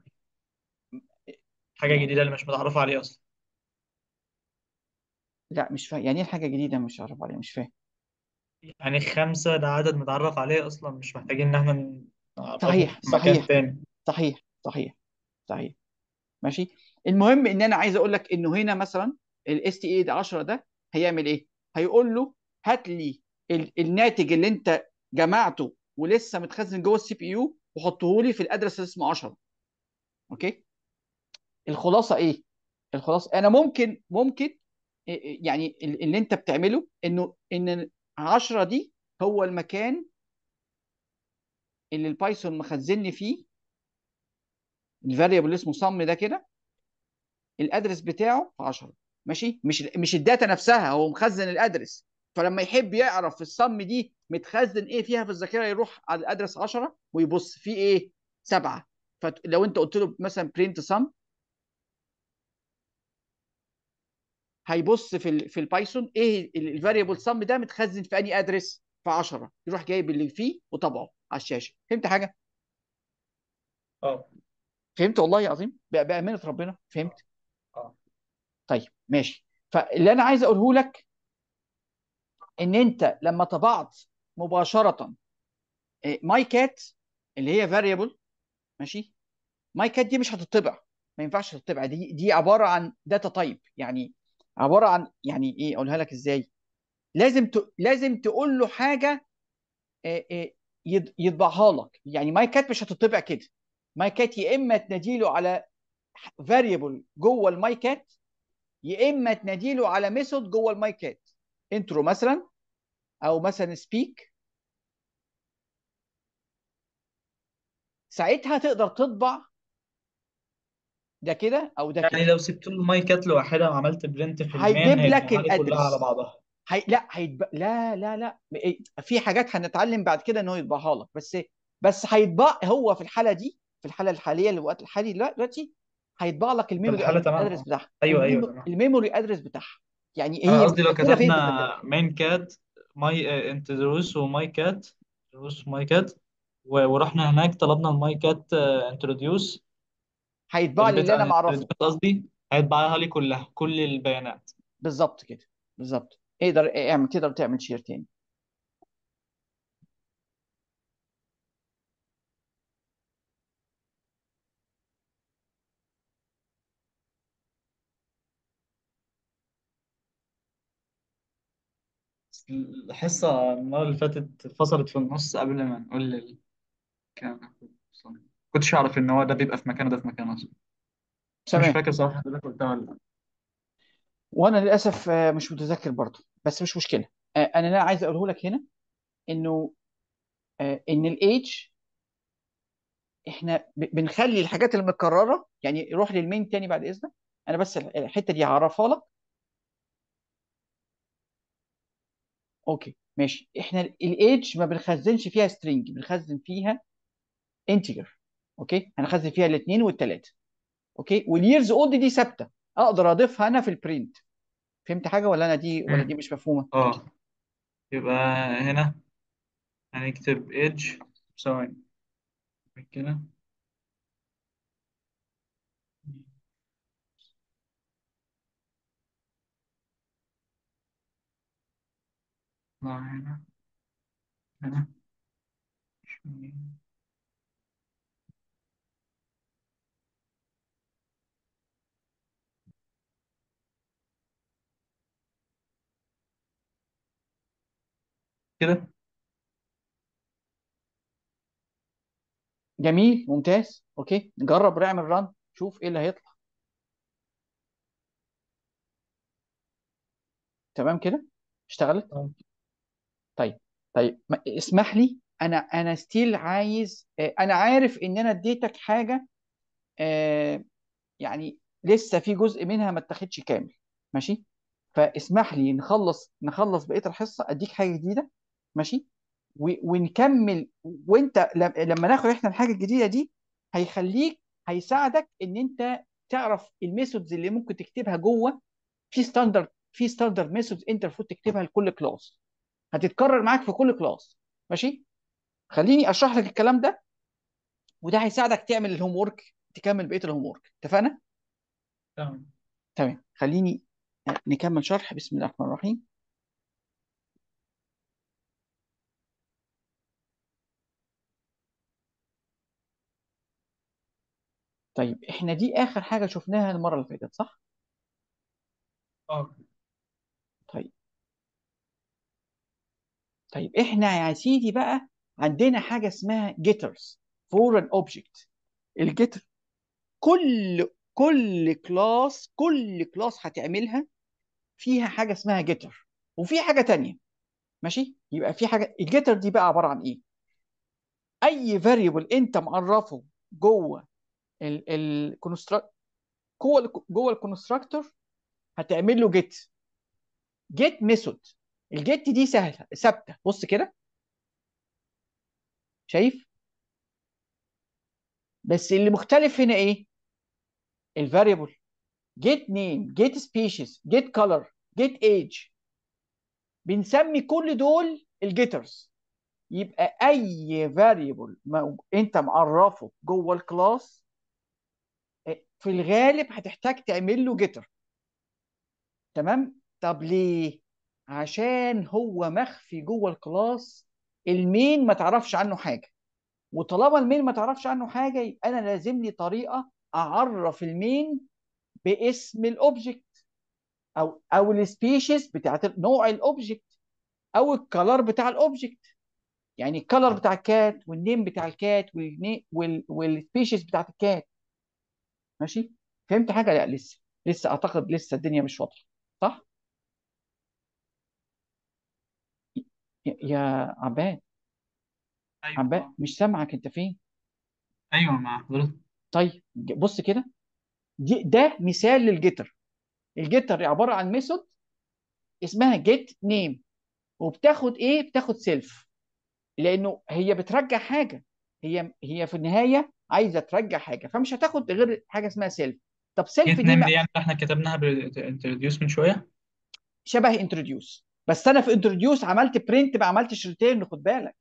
حاجة جديدة اللي مش متعرفة عليها أصلا لا مش فاهم يعني ايه حاجه جديده مش عارف عليها مش فاهم يعني خمسة ده عدد متعرف عليه أصلا مش محتاجين إن احنا نعرفه صحيح في مكان صحيح تاني صحيح صحيح صحيح ماشي المهم ان انا عايز اقول لك انه هنا مثلا الاس تي اي 10 ده هيعمل ايه؟ هيقول له هات لي الناتج اللي انت جمعته ولسه متخزن جوه السي بي يو وحطه لي في الادرس اللي اسمه 10 اوكي؟ الخلاصه ايه؟ الخلاصه انا ممكن ممكن يعني اللي انت بتعمله انه ان 10 دي هو المكان اللي البايثون مخزنني فيه الفاريبل اسمه صم ده كده الادرس بتاعه في 10 ماشي مش مش الداتا نفسها هو مخزن الادرس فلما يحب يعرف الصم دي متخزن ايه فيها في الذاكره يروح على الادرس 10 ويبص في ايه 7 فلو انت قلت له مثلا برنت صم هيبص في الـ في البايثون ايه الفاريبل سم ده متخزن في اني ادرس في 10 يروح جايب اللي فيه وطبعه على الشاشه فهمت حاجه اه فهمت والله يا عظيم بامانه ربنا فهمت آه. اه طيب ماشي فاللي انا عايز اقوله لك ان انت لما طبعت مباشره ماي آه، كات اللي هي فاريبل ماشي ماي كات دي مش هتطبع ما ينفعش تطبع دي دي عباره عن داتا تايب يعني عباره عن يعني ايه اقولها لك ازاي لازم ت... لازم تقول له حاجه يطبعها لك يعني مايكات مش هتطبع كده مايكات يا اما تناديله على فاريبل جوه المايكات يا اما تناديله على ميثود جوه المايكات انترو مثلا او مثلا سبيك ساعتها تقدر تطبع ده كده او ده يعني كده لو سبت له المايكات لوحدها وعملت برنت في المان هيجيب لك هيطلعها لي كلها على الادرس بعضها هي... لا هيتب... لا لا لا إيه، في حاجات هنتعلم بعد كده ان هو يطبعها لك بس بس هيطبع هو في الحاله دي في الحاله الحاليه اللي الوقت الحالي دلوقتي هيطبع لك في الميموري الحالة تمام ادرس بتاعها ايوه ايوه الميمو- تمام الميموري ادرس بتاعها يعني انا هي قصدي لو المشكله فين في كتبنا مين كات ماي انت دروس وماي كات دروس ماي كات ورحنا هناك طلبنا الماي كات انتروديوس آه، هيتباع لي اللي انا ما اعرفه البيت قصدي هيطبعها لي كلها كل البيانات بالظبط كده بالظبط اقدر اعمل تقدر تعمل شير تاني الحصة المرة اللي فاتت فصلت في النص قبل ما نقول كان ده كنتش اعرف ان هو ده بيبقى في مكانه ده في مكانه اصلا بس مش تمام فاكر صراحه حضرتك قلتها ولا لا وانا للاسف آه، مش متذكر برضه بس مش مشكله آه، انا اللي عايز اقوله لك هنا انه آه، ان الايدج احنا بنخلي الحاجات المتكرره يعني روح للمين تاني بعد اذنك انا بس الحته دي هعرفها لك اوكي ماشي احنا الايدج ما بنخزنش فيها سترينج بنخزن فيها انتجر اوكي هنخزن فيها الاثنين والثلاثه اوكي واليرز اولد دي ثابته اقدر اضيفها انا في البرنت فهمت حاجه ولا انا دي ولا دي مش مفهومه اه يبقى هنا هنكتب age ثواني كده هنا هنا كده جميل ممتاز اوكي جرب اعمل ران شوف ايه اللي هيطلع تمام كده اشتغلت طيب طيب اسمح لي انا انا ستيل عايز انا عارف ان انا اديتك حاجه آه، يعني لسه في جزء منها ما اتاخدش كامل ماشي فاسمح لي نخلص نخلص بقيه الحصه اديك حاجه جديده ماشي ونكمل وانت لما ناخد احنا الحاجه الجديده دي هيخليك هيساعدك ان انت تعرف الميثودز اللي ممكن تكتبها جوه في ستاندرد في ستاندرد ميثودز انت المفروض تكتبها لكل كلاس هتتكرر معاك في كل كلاس ماشي خليني اشرح لك الكلام ده وده هيساعدك تعمل الهوم ورك تكمل بقيه الهوم ورك اتفقنا تمام تمام خليني نكمل شرح بسم الله الرحمن الرحيم طيب احنا دي اخر حاجه شفناها المره اللي فاتت صح اه طيب طيب احنا يا سيدي بقى عندنا حاجه اسمها جيترز فور ان اوبجكت الجيتر كل كل كلاس كل كلاس هتعملها فيها حاجه اسمها جيتر وفي حاجه تانية ماشي يبقى في حاجه الجيتر دي بقى عباره عن ايه اي فاريبل انت معرفه جوه الكونستراكت جوه جوه الكونستراكتور هتعمل له جيت جيت ميثود الجيت دي سهله ثابته بص كده شايف بس اللي مختلف هنا ايه الفاريبل جيت نيم جيت سبيشيز جيت كولر جيت ايج بنسمي كل دول الجيترز يبقى اي فاريبل انت معرفه جوه الكلاس في الغالب هتحتاج تعمل له جيتر تمام طب ليه عشان هو مخفي جوه الكلاس المين ما تعرفش عنه حاجه وطالما المين ما تعرفش عنه حاجه انا لازم لي طريقه اعرف المين باسم الاوبجكت او او السبيشيز بتاعت نوع الاوبجكت او الكلر بتاع الاوبجكت يعني الكلر بتاع الكات والنيم بتاع الكات والسبيشيز بتاعت الكات ماشي فهمت حاجه لا لسه لسه اعتقد لسه الدنيا مش واضحه صح يا عباد ايوه عباد مش سامعك انت فين ايوه مع حضرتك طيب بص كده ده مثال للجيتر الجيتر عباره عن ميثود اسمها جيت نيم وبتاخد ايه بتاخد سيلف لانه هي بترجع حاجه هي هي في النهايه عايزه ترجع حاجه فمش هتاخد غير حاجه اسمها سيلف طب سيلف دي ما... دي يعني احنا كتبناها بالانتروديوس من شويه شبه انتروديوس بس انا في انتروديوس عملت برنت ما عملتش ريتيرن خد بالك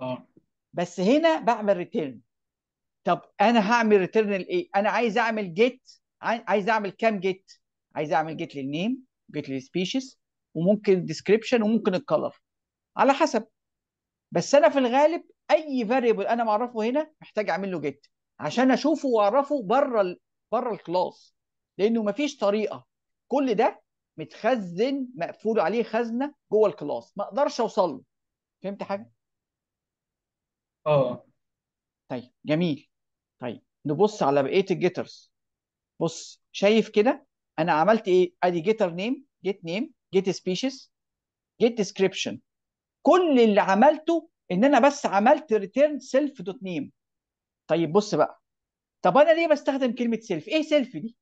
اه بس هنا بعمل ريتيرن طب انا هعمل ريتيرن لايه انا عايز اعمل جيت عايز اعمل كام جيت عايز اعمل جيت للنيم جيت للسبيشيز وممكن ديسكريبشن وممكن الكلر على حسب بس انا في الغالب اي فاريبل انا معرفه هنا محتاج اعمل له جيت عشان اشوفه واعرفه بره ال... بره الكلاس لانه مفيش طريقه كل ده متخزن مقفول عليه خزنه جوه الكلاس ما اقدرش اوصل له فهمت حاجه؟ اه طيب جميل طيب نبص على بقيه الجيترز بص شايف كده انا عملت ايه؟ ادي جيتر نيم جيت نيم جيت سبيشيز جيت ديسكريبشن كل اللي عملته ان انا بس عملت ريتيرن سيلف دوت نيم طيب بص بقى طب انا ليه بستخدم كلمه سيلف ايه سيلف دي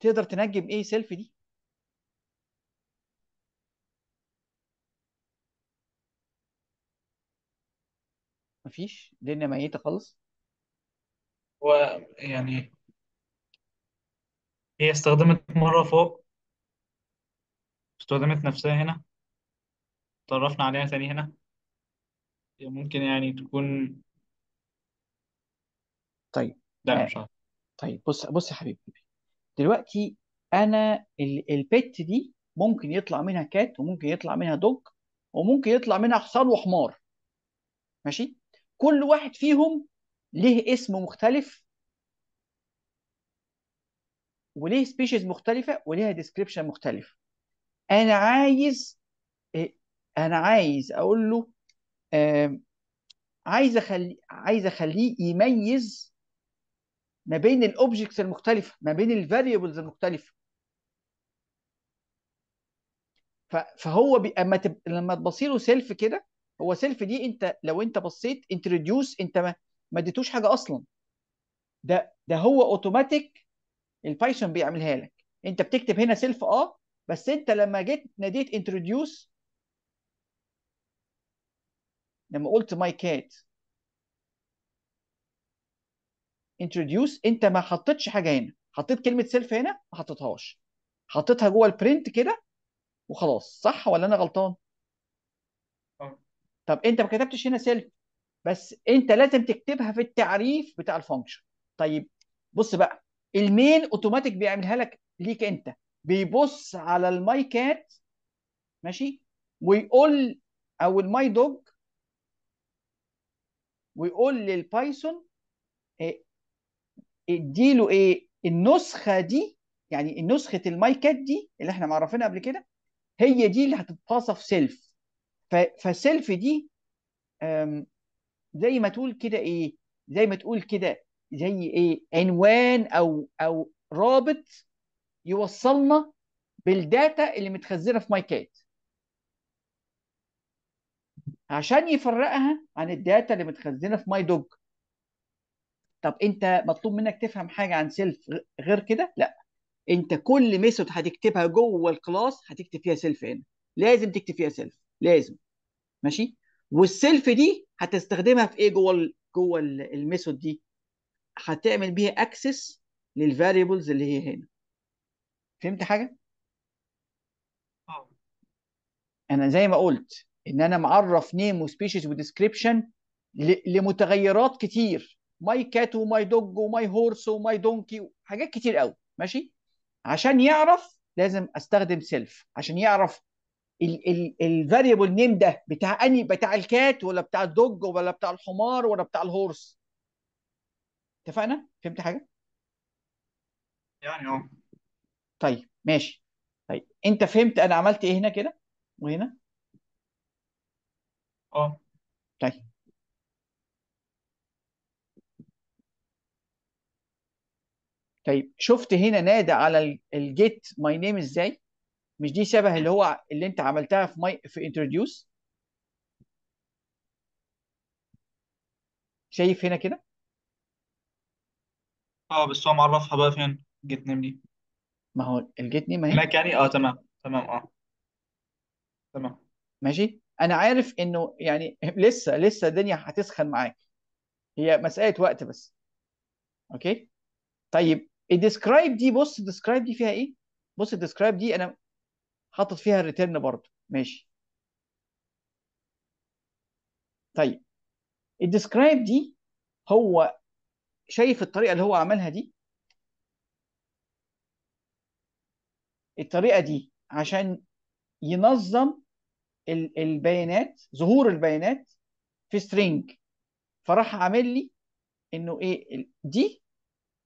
تقدر تنجم ايه سيلف دي مفيش الدنيا ميته خالص هو يعني هي استخدمت مرة فوق استخدمت نفسها هنا اتطرفنا عليها ثاني هنا ممكن يعني تكون طيب لا آه. مش عارف طيب بص بص يا حبيبي دلوقتي انا ال- البت دي ممكن يطلع منها كات وممكن يطلع منها دوج وممكن يطلع منها حصان وحمار ماشي كل واحد فيهم ليه اسم مختلف وليه سبيشيز مختلفه وليها ديسكريبشن مختلف انا عايز آه، انا عايز اقول له آه عايز اخلي عايز اخليه يميز ما بين الاوبجكتس المختلفه ما بين الفاريبلز المختلفه فهو بي... اما تب... لما تبصي له سيلف كده هو سيلف دي انت لو انت بصيت انتروديوس انت ما ما اديتوش حاجه اصلا ده ده هو اوتوماتيك البايثون بيعملها لك انت بتكتب هنا سيلف اه بس انت لما جيت ناديت انتروديوس لما قلت ماي كات انتروديوس انت ما حطيتش حاجه هنا حطيت كلمه سيلف هنا ما حطيتهاش حطيتها جوه البرنت كده وخلاص صح ولا انا غلطان اه. طب انت ما كتبتش هنا سيلف بس انت لازم تكتبها في التعريف بتاع الفانكشن طيب بص بقى المين اوتوماتيك بيعملها لك ليك انت بيبص على الماي كات ماشي ويقول او الماي دوج ويقول للبايثون آه، اديله ايه النسخه دي يعني نسخه المايكات دي اللي احنا معرفينها قبل كده هي دي اللي في سيلف فسيلف دي زي ما تقول كده ايه زي ما تقول كده زي ايه عنوان او او رابط يوصلنا بالداتا اللي متخزنه في مايكات عشان يفرقها عن الداتا اللي متخزنه في ماي دوج طب انت مطلوب منك تفهم حاجه عن سيلف غير كده لا انت كل ميثود هتكتبها جوه الكلاس هتكتب فيها سيلف هنا لازم تكتب فيها سيلف لازم ماشي والسيلف دي هتستخدمها في ايه جوه جوه الميثود دي هتعمل بيها اكسس للفاريبلز اللي هي هنا فهمت حاجه اه. انا زي ما قلت ان انا معرف نيم وسبيشيز وديسكريبشن لمتغيرات كتير ماي كات وماي دوج وماي هورس وماي دونكي حاجات كتير قوي ماشي عشان يعرف لازم استخدم سيلف عشان يعرف الفاريبل نيم ده بتاع اني بتاع الكات ولا بتاع الدوج ولا بتاع الحمار ولا بتاع الهورس اتفقنا فهمت حاجه يعني اه طيب ماشي طيب انت فهمت انا عملت ايه هنا كده وهنا اه طيب طيب شفت هنا نادى على الجيت ماي نيم ازاي مش دي شبه اللي هو اللي انت عملتها في ماي في انتروديوس شايف هنا كده اه بس هو معرفها بقى فين جيت نيم دي ما هو الجيت نيم اهي هناك يعني اه تمام تمام اه تمام ماشي انا عارف انه يعني لسه لسه الدنيا هتسخن معاك هي مساله وقت بس اوكي طيب الديسكرايب دي بص الديسكرايب دي فيها ايه بص الديسكرايب دي انا حاطط فيها الريتيرن برضه ماشي طيب الديسكرايب دي هو شايف الطريقه اللي هو عملها دي الطريقه دي عشان ينظم البيانات ظهور البيانات في سترينج فراح عامل لي انه ايه دي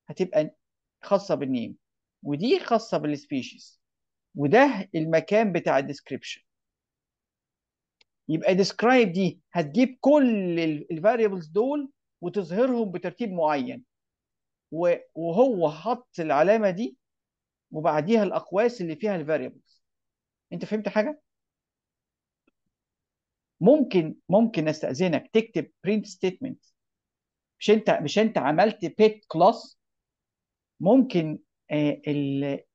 هتبقى خاصه بالنيم ودي خاصه بالسبيشيز وده المكان بتاع الديسكريبشن يبقى ديسكرايب دي هتجيب كل الفاريبلز دول وتظهرهم بترتيب معين وهو حط العلامه دي وبعديها الاقواس اللي فيها الفاريبلز انت فهمت حاجه ممكن ممكن استاذنك تكتب print statement مش انت مش انت عملت بيت كلاس ممكن آه،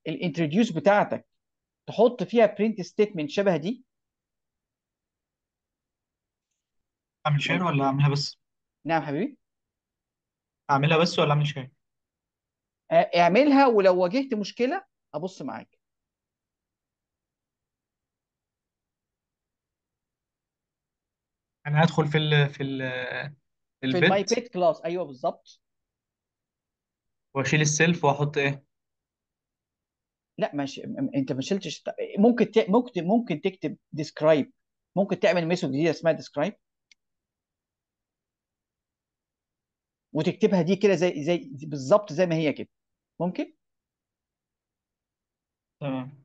الانتروديوس بتاعتك تحط فيها برنت ستيتمنت شبه دي اعمل شير ولا اعملها بس نعم حبيبي اعملها بس ولا اعمل شير آه، اعملها ولو واجهت مشكله ابص معاك انا هدخل في ال في ال في في الماي البت بيت كلاس ايوه بالظبط واشيل السيلف واحط ايه لا ماشي انت ما شلتش ممكن ت... ممكن ممكن تكتب ديسكرايب ممكن تعمل ميثود جديده اسمها ديسكرايب وتكتبها دي كده زي زي بالظبط زي ما هي كده ممكن تمام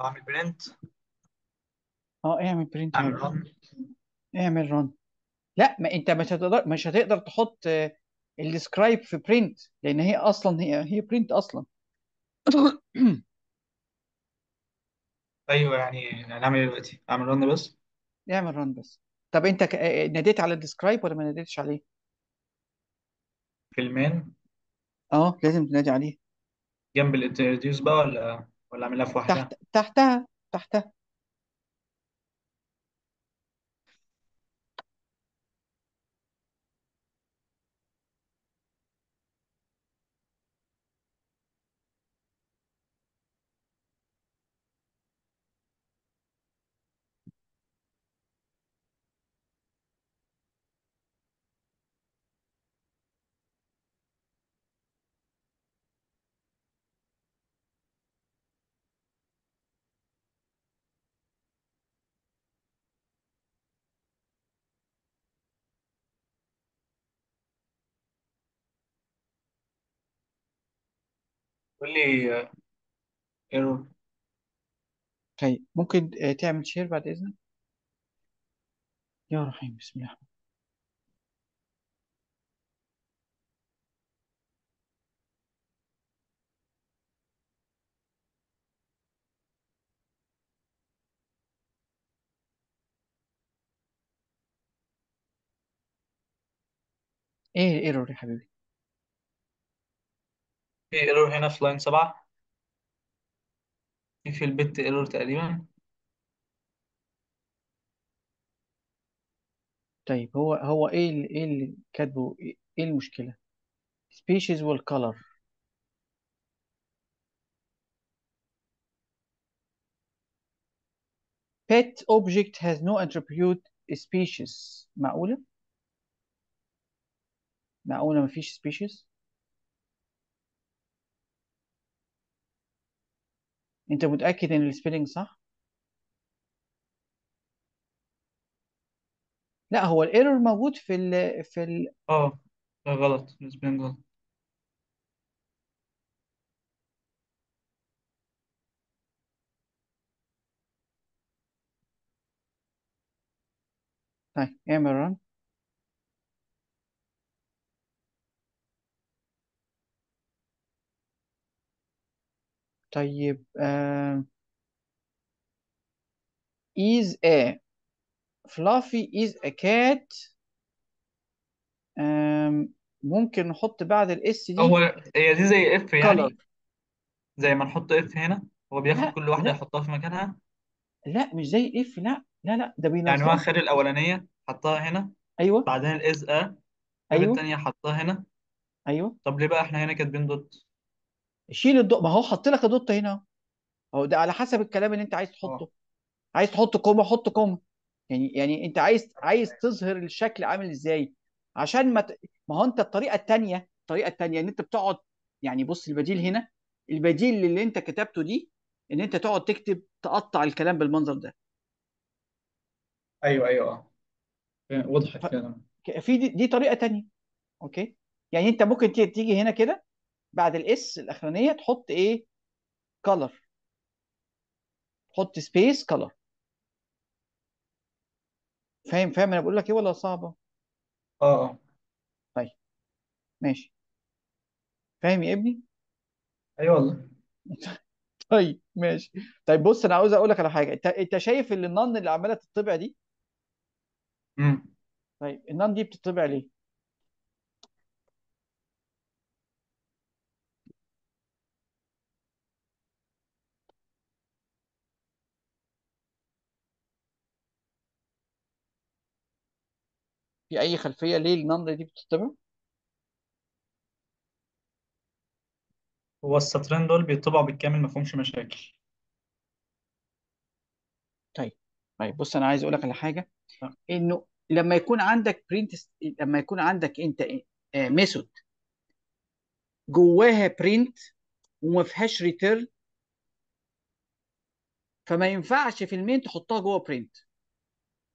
اعمل برنت اه اعمل برنت اعمل اعمل رن اعمل رن لا ما انت مش هتقدر مش هتقدر تحط آه، الديسكرايب في برنت لان هي اصلا هي هي برنت اصلا ايوه يعني هنعمل ايه دلوقتي اعمل رن بس اعمل رن بس طب انت آه، آه، ناديت على الديسكرايب ولا ما ناديتش عليه كلمين اه لازم تنادي عليه جنب الانترديوس بقى ولا ولا اعملها في واحده تحت تحتها تحتها قول لي ايرور طيب ممكن آه، تعمل شير بعد إذنك يا رحيم بسم الله ايه ايرور يا حبيبي في ايرور هنا في لاين سبعة في في البت ايرور تقريبا طيب هو هو ايه اللي ايه اللي كاتبه ايه إيه المشكلة species والcolor pet object has no attribute species معقولة معقولة مفيش species انت متأكد ان السبيلنج صح لا هو الايرور موجود في ال في ال اه ده غلط السبيلنج غلط طيب اعمل رن طيب uh, is a fluffy is a cat um, ممكن نحط بعد الاس دي هو هي دي زي اف يعني زي ما نحط اف هنا هو بياخد لا كل واحدة لا يحطها في مكانها لا مش زي الاف لا لا لا ده يعني هو خد الأولانية حطها هنا ايوه بعدين الإز أ جاب ايوه الثانيه حطها هنا ايوه طب ليه بقى احنا هنا كاتبين دوت شيل الضوء ما هو حط لك الدوت هنا هو ده على حسب الكلام اللي انت عايز آه. تحطه عايز تحط كومه حط كومه يعني يعني انت عايز عايز تظهر الشكل عامل ازاي عشان ما ما هو انت الطريقه الثانيه الطريقه الثانيه ان انت بتقعد يعني بص البديل هنا البديل اللي انت كتبته دي ان انت تقعد تكتب تقطع الكلام بالمنظر ده ايوه ايوه اه وضحت كده في دي, دي طريقه تانية اوكي يعني انت ممكن تيجي هنا كده بعد الاس الاخرانيه تحط ايه كلر تحط سبيس كلر فاهم فاهم انا بقول لك ايه ولا صعبه اه اه طيب ماشي فاهم يا ابني ايوه والله طيب ماشي طيب بص انا عاوز اقول لك على حاجه انت انت شايف ان النن اللي عماله تطبع دي امم طيب النن دي بتطبع ليه في اي خلفيه ليه النمره دي بتتبع هو السطرين دول بيطبعوا بالكامل ما فيهمش مشاكل طيب طيب بص انا عايز اقول لك على حاجه آه. انه لما يكون عندك برنت لما يكون عندك انت ميثود آه، جواها برنت وما فيهاش ريتيرن فما ينفعش في المين تحطها جوه برنت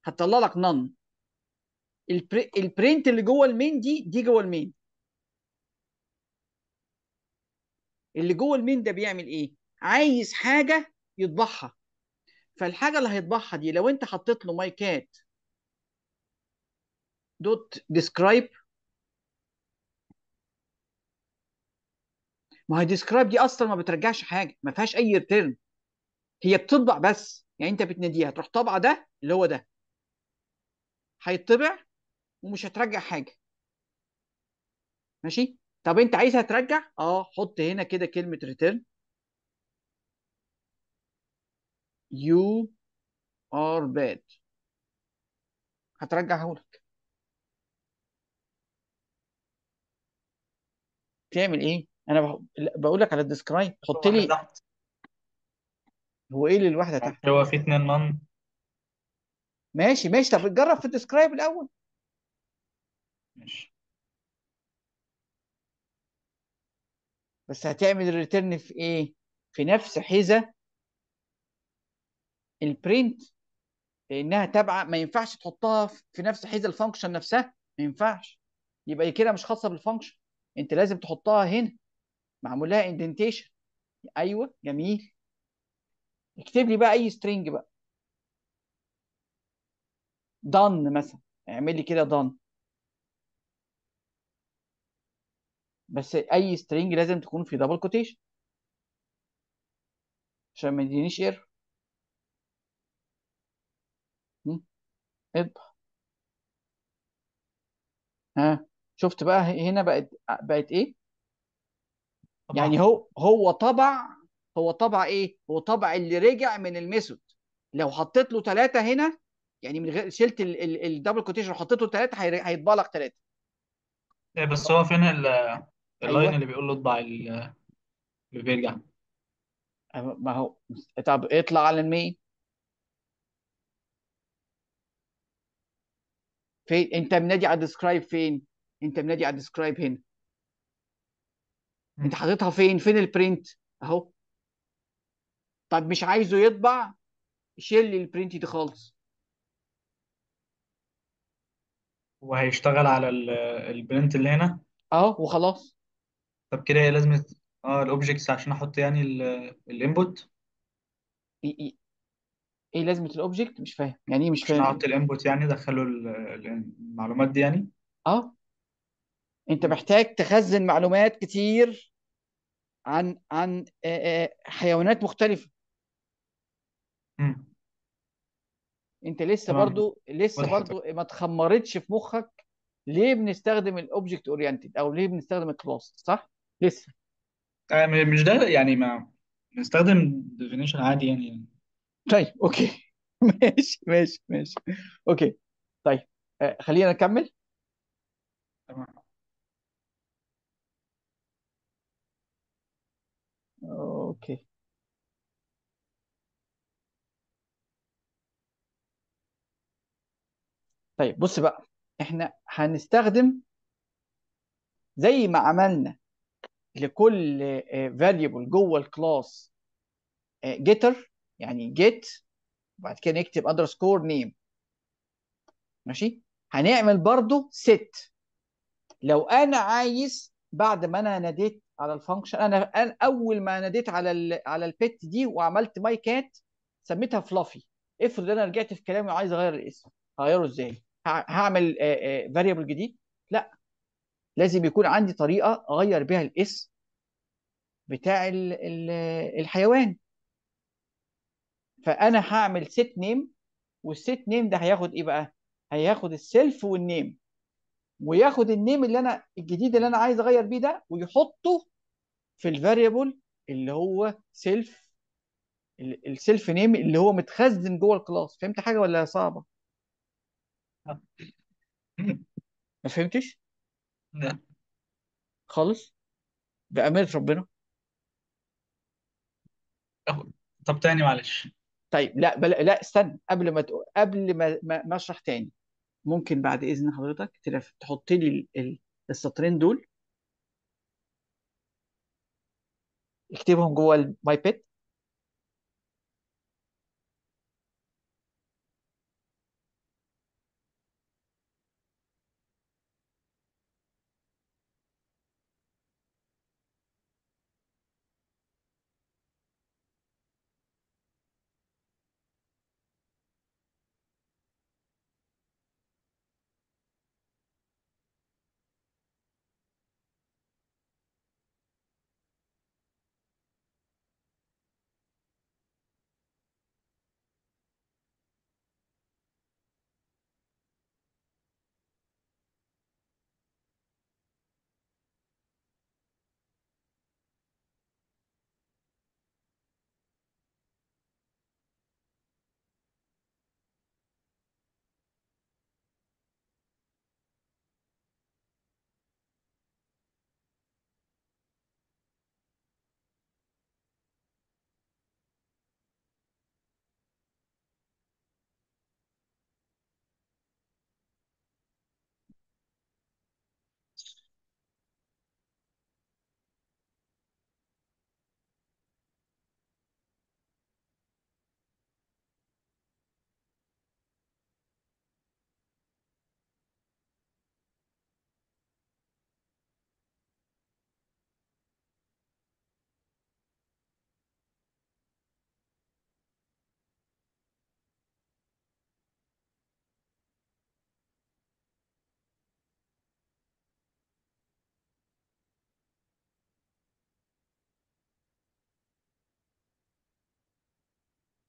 هتطلع لك نن البري... البرنت اللي جوه المين دي دي جوه المين اللي جوه المين ده بيعمل ايه عايز حاجه يطبعها فالحاجه اللي هيطبعها دي لو انت حطيت له مايكات دوت ديسكرايب ما هي ديسكرايب دي اصلا ما بترجعش حاجه ما فيهاش اي ريتيرن هي بتطبع بس يعني انت بتناديها تروح طابعه ده اللي هو ده هيطبع ومش هترجع حاجه ماشي طب انت عايزها ترجع اه حط هنا كده كلمه ريتيرن يو ار باد هترجعها لك تعمل ايه انا بقول لك على الديسكرايب حط لي هو ايه اللي الواحده تحت هو في اتنين نون ماشي ماشي طب جرب في الديسكرايب الاول ماشي بس هتعمل الريتيرن في ايه في نفس حيزه البرنت لانها تابعه ما ينفعش تحطها في نفس حيزه الفانكشن نفسها ما ينفعش يبقى كده مش خاصه بالفانكشن انت لازم تحطها هنا معمول لها اندنتيشن ايوه جميل اكتب لي بقى اي سترينج بقى دن مثلا اعمل لي كده دن بس اي سترينج لازم تكون في دبل كوتيشن عشان ما يدينيش ايرور ها شفت بقى هنا بقت بقت ايه طبعا. يعني هو هو طبع هو طبع ايه هو طبع اللي رجع من الميثود لو حطيت له ثلاثة هنا يعني من غير شلت الدبل كوتيشن وحطيت له ثلاثة لك ثلاثة بس هو فين ال أيوه. اللاين ايوه اللي بيقول له اطبع اللي بيرجع أيوه، ما هو طب اطلع على المية فين انت منادي على الديسكرايب فين انت منادي على الديسكرايب هنا انت حاططها فين فين البرنت اهو طب مش عايزه يطبع شيل البرنت دي خالص وهيشتغل على البرنت اللي هنا اهو وخلاص طب كده هي لازم اه الاوبجكتس عشان احط يعني الانبوت إيه،, ايه ايه لازمه الاوبجكت مش فاهم يعني ايه مش عشان فاهم احط الانبوت يعني ادخله المعلومات دي يعني اه انت محتاج تخزن معلومات كتير عن عن آه، آه، حيوانات مختلفه انت لسه تمام برضو لسه واضح برضو ما اتخمرتش في مخك ليه بنستخدم الاوبجكت اورينتد او ليه بنستخدم الكلاس صح لسه آه، مش ده يعني ما نستخدم definition عادي يعني طيب اوكي ماشي ماشي ماشي اوكي طيب آه، خلينا نكمل تمام اوكي طيب بص بقى احنا هنستخدم زي ما عملنا لكل فاليبل آه، جوه الكلاس جيتر آه، يعني جيت وبعد كده نكتب اندرسكور نيم ماشي هنعمل برضو ست لو انا عايز بعد ما انا ناديت على الفانكشن انا اول ما ناديت على الـ على البت دي وعملت ماي كات سميتها فلافي افرض انا رجعت في كلامي وعايز اغير الاسم هغيره ازاي هعمل فاريبل آه، جديد لا لازم يكون عندي طريقه اغير بيها الاسم بتاع الحيوان فانا هعمل سيت نيم والست نيم ده هياخد ايه بقى هياخد السيلف والنيم وياخد النيم اللي انا الجديد اللي انا عايز اغير بيه ده ويحطه في الفاريبل اللي هو سيلف السيلف نيم اللي هو متخزن جوه الكلاس فهمت حاجه ولا صعبه آه. ما فهمتش لا خالص بأمانة ربنا طب تاني معلش طيب لا بل... لا استنى قبل ما تقول قبل ما ما ما اشرح تاني ممكن بعد إذن حضرتك تلف... تحط لي ال... ال... السطرين دول اكتبهم جوه الماي بيت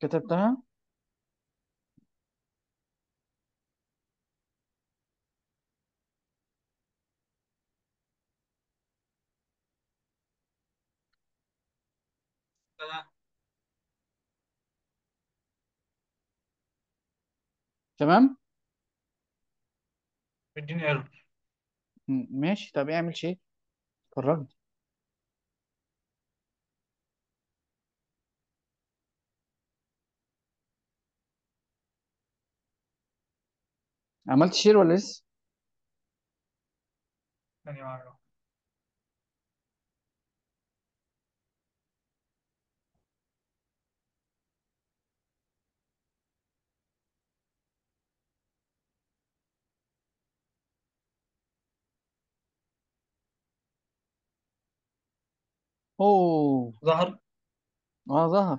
كتبتها تمام بيديني ايرور ماشي طب اعمل شيء فرجني عملت شير ولا لسه ثاني مرة اوه ظهر اه ظهر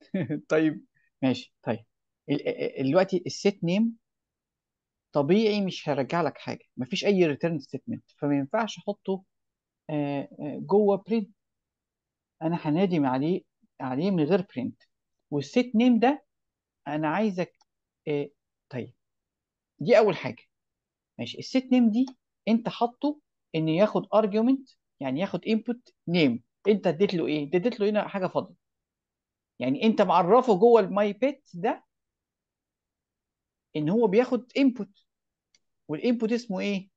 طيب ماشي طيب ال- ال- دلوقتي الست نيم طبيعي مش هيرجع لك حاجه مفيش اي ريتيرن ستيتمنت فما ينفعش احطه آه، آه، جوه برنت انا هنادم عليه عليه من غير برنت والست نيم ده انا عايزك آه، طيب دي اول حاجه ماشي الست نيم دي انت حاطه ان ياخد ارجيومنت يعني ياخد انبوت نيم انت اديت له ايه اديت له هنا حاجه فاضيه يعني انت معرفه جوه الماي بيت ده ان هو بياخد انبوت والانبوت اسمه ايه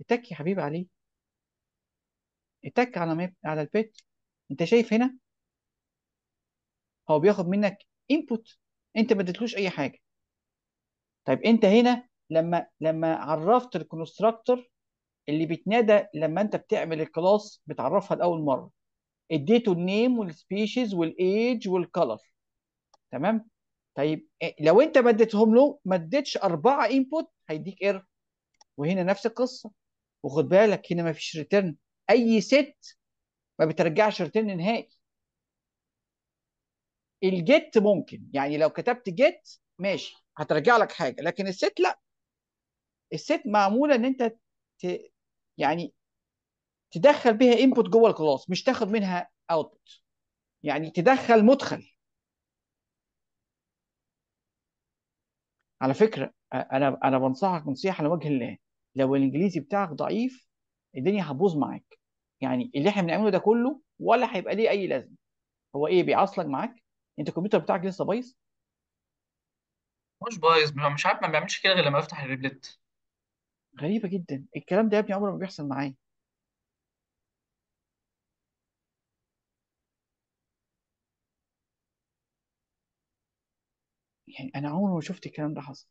اتك يا حبيبي عليه اتك على ميب... على البيت انت شايف هنا هو بياخد منك انبوت انت ما اديتلوش اي حاجه طيب انت هنا لما لما عرفت الكونستراكتور اللي بيتنادى لما انت بتعمل الكلاس بتعرفها لاول مره اديته النيم والسبيشيز والايج والكلر تمام طيب إيه، لو انت ما اديتهم له ما اديتش اربعه انبوت هيديك ايرور وهنا نفس القصه وخد بالك هنا ما فيش ريتيرن اي ست ما بترجعش ريتيرن نهائي الجيت ممكن يعني لو كتبت جيت ماشي هترجع لك حاجه لكن الست لا الست معموله ان انت ت... يعني تدخل بيها انبوت جوه الكلاس مش تاخد منها اوتبوت يعني تدخل مدخل على فكره انا انا بنصحك نصيحه لوجه الله لو الانجليزي بتاعك ضعيف الدنيا هتبوظ معاك يعني اللي احنا بنعمله ده كله ولا هيبقى ليه اي لازمه هو ايه بيعصلك معاك انت الكمبيوتر بتاعك لسه بايظ مش بايظ مش عارف ما بيعملش كده غير لما افتح الريبلت غريبه جدا الكلام ده يا ابني عمره ما بيحصل معايا يعني انا عمري ما شفت الكلام ده حصل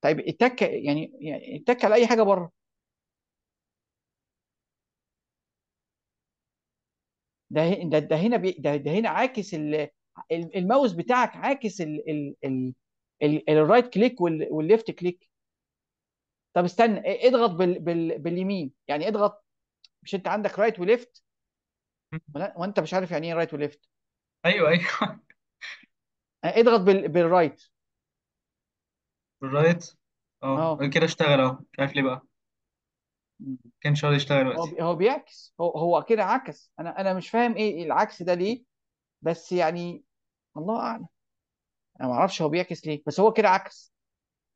طيب اتك يعني يعني اتك على اي حاجه بره ده ده ده هنا بي ده, ده هنا عاكس ال- الماوس بتاعك عاكس ال ال ال ال- الرايت كليك وال- والليفت كليك طب استنى اضغط بال بال باليمين يعني اضغط مش انت عندك رايت وليفت ولا- وانت مش عارف يعني ايه رايت وليفت ايوه ايوه آه، اضغط بال... بالرايت الرايت اه اه كده اشتغل اهو مش عارف ليه بقى كان شغال يشتغل هو دلوقتي هو بيعكس هو هو كده عكس انا انا مش فاهم ايه العكس ده ليه بس يعني الله اعلم انا ما اعرفش هو بيعكس ليه بس هو كده عكس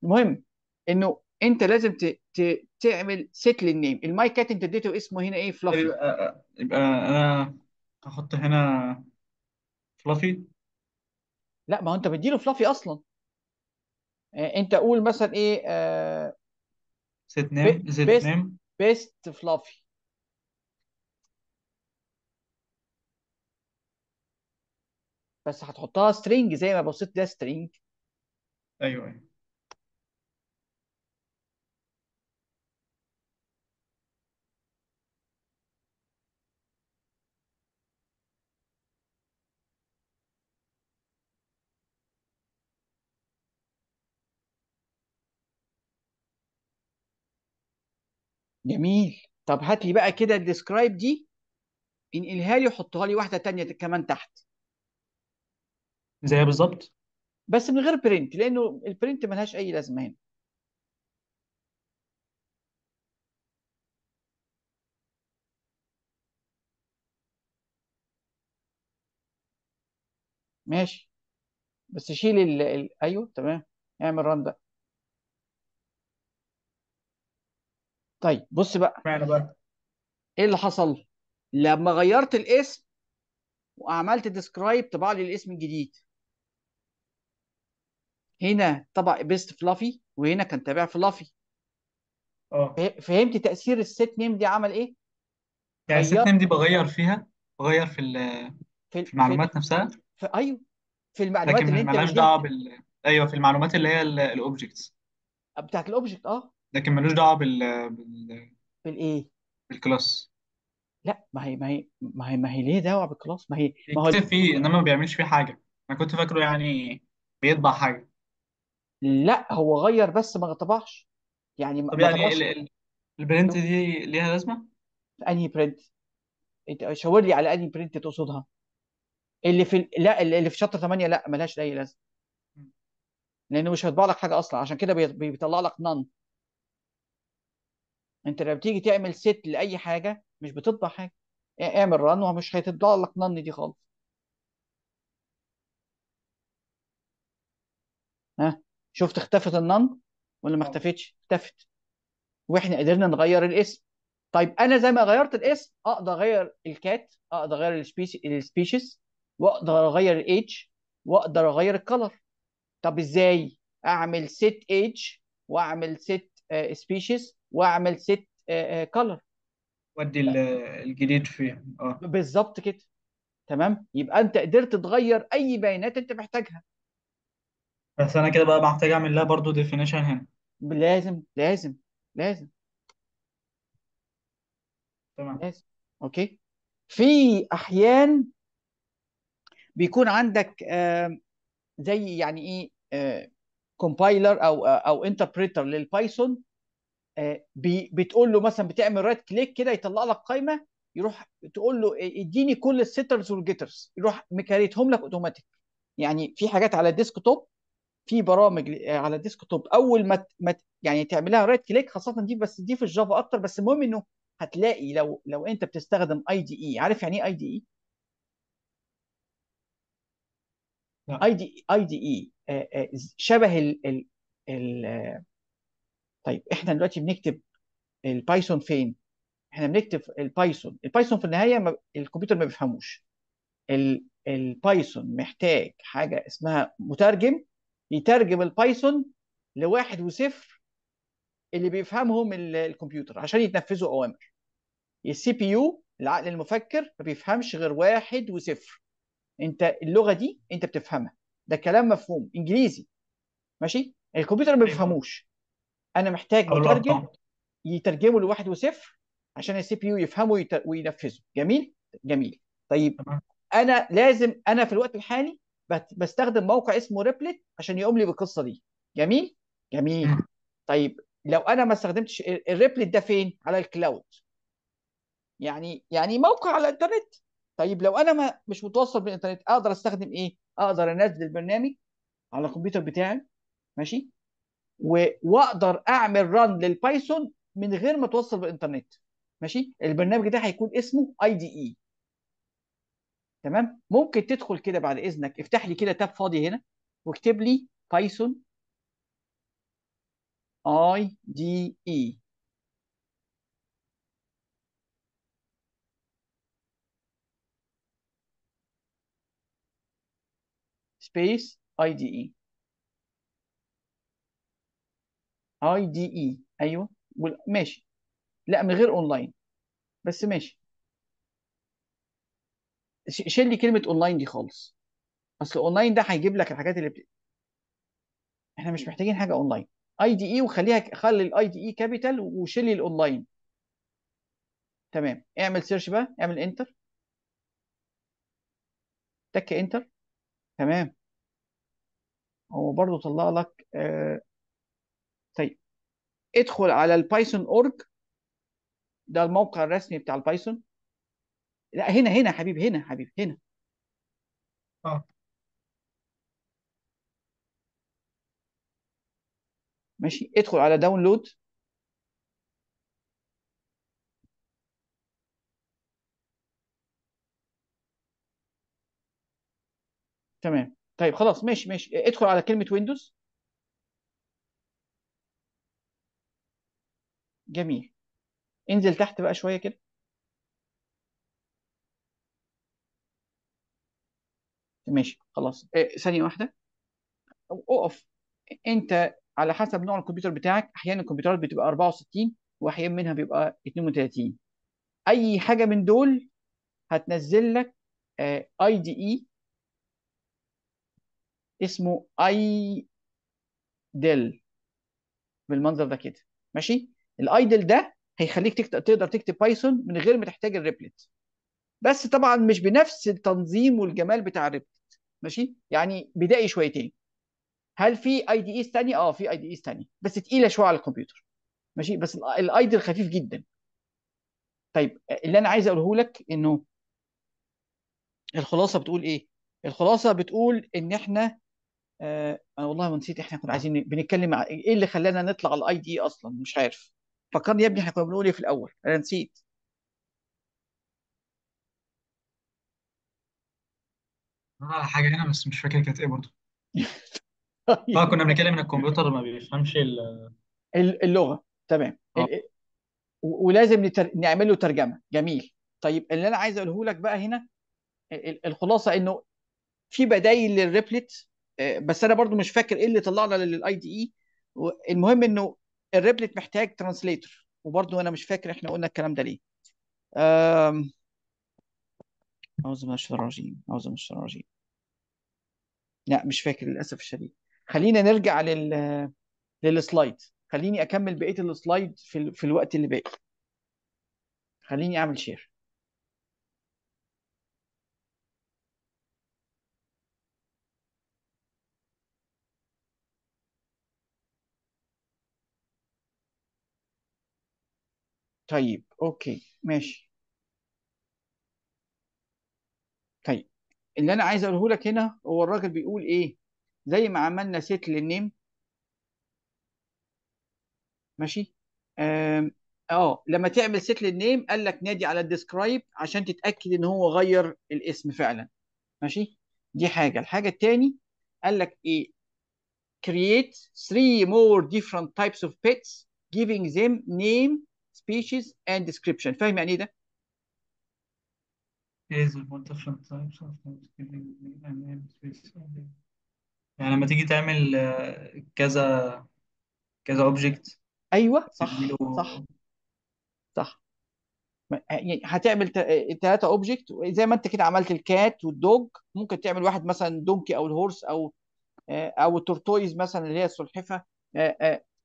المهم انه انت لازم ت... ت... تعمل سيت للنيم الماي كات انت اديته اسمه هنا ايه فلافي يبقى آه، آه، يبقى انا هحط هنا فلافي لا ما هو انت مديله فلافي اصلا آه، انت قول مثلا ايه سيت نيم سيت بيست نيم بيست فلافي بس هتحطها سترينج زي ما بصيت ده سترينج ايوه ايوه جميل طب هات لي بقى كده الديسكرايب دي انقلها لي وحطها لي واحده تانية كمان تحت زي بالظبط بس من غير برنت لانه البرنت ملهاش اي لازمه هنا ماشي بس شيل ال... ايوه تمام اعمل ران بقى طيب بص بقى معنى بقى ايه اللي حصل لما غيرت الاسم وعملت ديسكرايب طبع لي الاسم الجديد هنا طبع بيست فلافي وهنا كان تابع فلافي اه فهمت تأثير الست نيم دي عمل ايه يعني الست نيم دي بغير فيها بغير في في المعلومات في المعلومات نفسها في ايوه في المعلومات لكن اللي انت مالهاش دعوه بال ايوه في المعلومات اللي هي الاوبجكتس بتاعت الاوبجكت اه لكن ملوش دعوة بال... بال... بالايه بالكلاس لا ما هي ما هي ما هي ما هي ليه دعوه بالكلاس ما هي ما هو بيكتب فيه إنما ما بيعملش فيه حاجة أنا كنت فاكره يعني بيطبع حاجة لا هو غير بس ما طبعش يعني ما طب ما يعني طبعش ال... البرنت دي ليها لازمة؟ انهي برنت انت شاور لي على انهي برنت تقصدها اللي في لا اللي في شطر 8 لا ملهاش اي لازمه لانه مش هيطبع لك حاجه اصلا عشان كده بيطلع لك نان انت لما بتيجي تعمل سيت لاي حاجه مش بتطبع حاجه اعمل ران ومش هتطلع لك نن دي خالص ها شفت اختفت النن ولا ما اه. اختفتش اختفت واحنا قدرنا نغير الاسم طيب انا زي ما غيرت الاسم اقدر اغير الكات اقدر اغير السبيشيز واقدر اغير الايدج واقدر اغير الكلر طب ازاي اعمل سيت ايدج واعمل سيت سبيشيز آه، واعمل ست كلر آه، آه، ودي الجديد فيه اه بالظبط كده تمام يبقى انت قدرت تغير اي بيانات انت محتاجها بس انا كده بقى محتاج اعمل لها برضو ديفينيشن هنا لازم لازم لازم تمام لازم اوكي في احيان بيكون عندك زي يعني ايه كومبايلر آه، او او انتربريتر للبايثون آه، بتقول له مثلا بتعمل رايت كليك كده يطلع لك قائمه يروح تقول له آه، اديني كل السيترز والجيترز يروح مكريتهم لك اوتوماتيك يعني في حاجات على الديسك توب في برامج آه، على الديسك توب اول ما يعني تعملها رايت كليك خاصه دي بس دي في الجافا اكتر بس المهم انه هتلاقي لو لو انت بتستخدم اي دي اي عارف يعني ايه اي دي اي؟ اي دي اي دي اي شبه ال ال ال طيب احنا دلوقتي بنكتب البايثون فين؟ احنا بنكتب البايثون، البايثون في النهايه ما الكمبيوتر ما بيفهموش. البايثون محتاج حاجه اسمها مترجم يترجم البايثون لواحد وصفر اللي بيفهمهم الكمبيوتر عشان يتنفذوا اوامر. السي بي يو العقل المفكر ما بيفهمش غير واحد وصفر. انت اللغه دي انت بتفهمها. ده كلام مفهوم انجليزي ماشي؟ الكمبيوتر ما أيوة. بيفهموش. انا محتاج مترجم يترجمه لواحد وصفر عشان السي بي يو يفهمه وينفذه جميل جميل طيب انا لازم انا في الوقت الحالي بستخدم موقع اسمه ريبلت عشان يقوم لي بالقصه دي جميل جميل طيب لو انا ما استخدمتش الريبلت ده فين على الكلاود يعني يعني موقع على الانترنت طيب لو انا ما مش متوصل بالانترنت اقدر استخدم ايه اقدر انزل البرنامج على الكمبيوتر بتاعي ماشي واقدر اعمل ران للبايثون من غير ما اتوصل بالانترنت ماشي البرنامج ده هيكون اسمه اي دي اي تمام ممكن تدخل كده بعد اذنك افتح لي كده تاب فاضي هنا واكتب لي بايثون اي دي اي سبيس اي دي اي اي دي اي ايوه ماشي لا من غير اونلاين بس ماشي شيل لي كلمه اونلاين دي خالص اصل اونلاين ده هيجيب لك الحاجات اللي بت... احنا مش محتاجين حاجه اونلاين اي دي اي وخليها خلي الاي دي اي كابيتال وشيل الاونلاين تمام اعمل سيرش بقى اعمل انتر تك انتر تمام هو برضه طلع لك آه ادخل على البايثون اورج ده الموقع الرسمي بتاع البايثون لا هنا هنا حبيبي هنا حبيبي هنا اه ماشي ادخل على داونلود تمام طيب خلاص ماشي ماشي ادخل على كلمة ويندوز جميل انزل تحت بقى شوية كده ماشي خلاص إيه ثانية واحدة اقف انت على حسب نوع الكمبيوتر بتاعك احيانا الكمبيوترات بتبقى 64 واحيانا منها بيبقى 32 اي حاجة من دول هتنزل لك اي دي اي اسمه اي ديل e بالمنظر ده كده ماشي الايدل ده هيخليك تقدر تكتب بايثون من غير ما تحتاج الريبلت بس طبعا مش بنفس التنظيم والجمال بتاع الريبلت ماشي يعني بدائي شويتين هل في اي دي ايز ثانيه اه في اي دي ايز ثانيه بس تقيله شويه على الكمبيوتر ماشي بس الايدل خفيف جدا طيب اللي انا عايز اقوله لك انه الخلاصه بتقول ايه الخلاصه بتقول ان احنا آه انا والله ما نسيت احنا كنا عايزين بنتكلم ايه اللي خلانا نطلع على الاي دي اصلا مش عارف فكرني يا ابني احنا كنا بنقول ايه في الاول انا نسيت على حاجة هنا بس مش فاكر كانت ايه برضه طيب. اه كنا بنتكلم ان الكمبيوتر ما بيفهمش ال اللغه تمام آه. ولازم نتر... نعمل له ترجمه جميل طيب اللي انا عايز اقوله لك بقى هنا الخلاصه انه في بدايل للريبلت آه، بس انا برضو مش فاكر ايه اللي طلعنا للاي دي اي المهم انه الريبلت محتاج ترانسليتر وبرضه انا مش فاكر احنا قلنا الكلام ده ليه أم... أعوذ من الشيطان الرجيم أعوذ من الشيطان الرجيم لا مش فاكر للأسف الشديد خلينا نرجع لل للسلايد خليني أكمل بقية السلايد في, ال... في الوقت اللي باقي خليني أعمل شير طيب اوكي ماشي طيب اللي انا عايز اقوله لك هنا هو الراجل بيقول ايه زي ما عملنا سيت للنيم ماشي اه لما تعمل سيت للنيم قال لك نادي على الديسكرايب عشان تتاكد ان هو غير الاسم فعلا ماشي دي حاجه الحاجه الثاني قال لك ايه create three more different types of pets giving them name species and description فاهم يعني ايه ده؟ إيه طيب، طيب، يعني،, يعني،, يعني،, يعني لما تيجي تعمل آه، كذا كذا اوبجكت ايوه صح صح صح آه، يعني هتعمل ثلاثة آه، اوبجكت زي ما انت كده عملت الكات والدوج ممكن تعمل واحد مثلا دونكي او الهورس او او التورتويز مثلا اللي هي السلحفة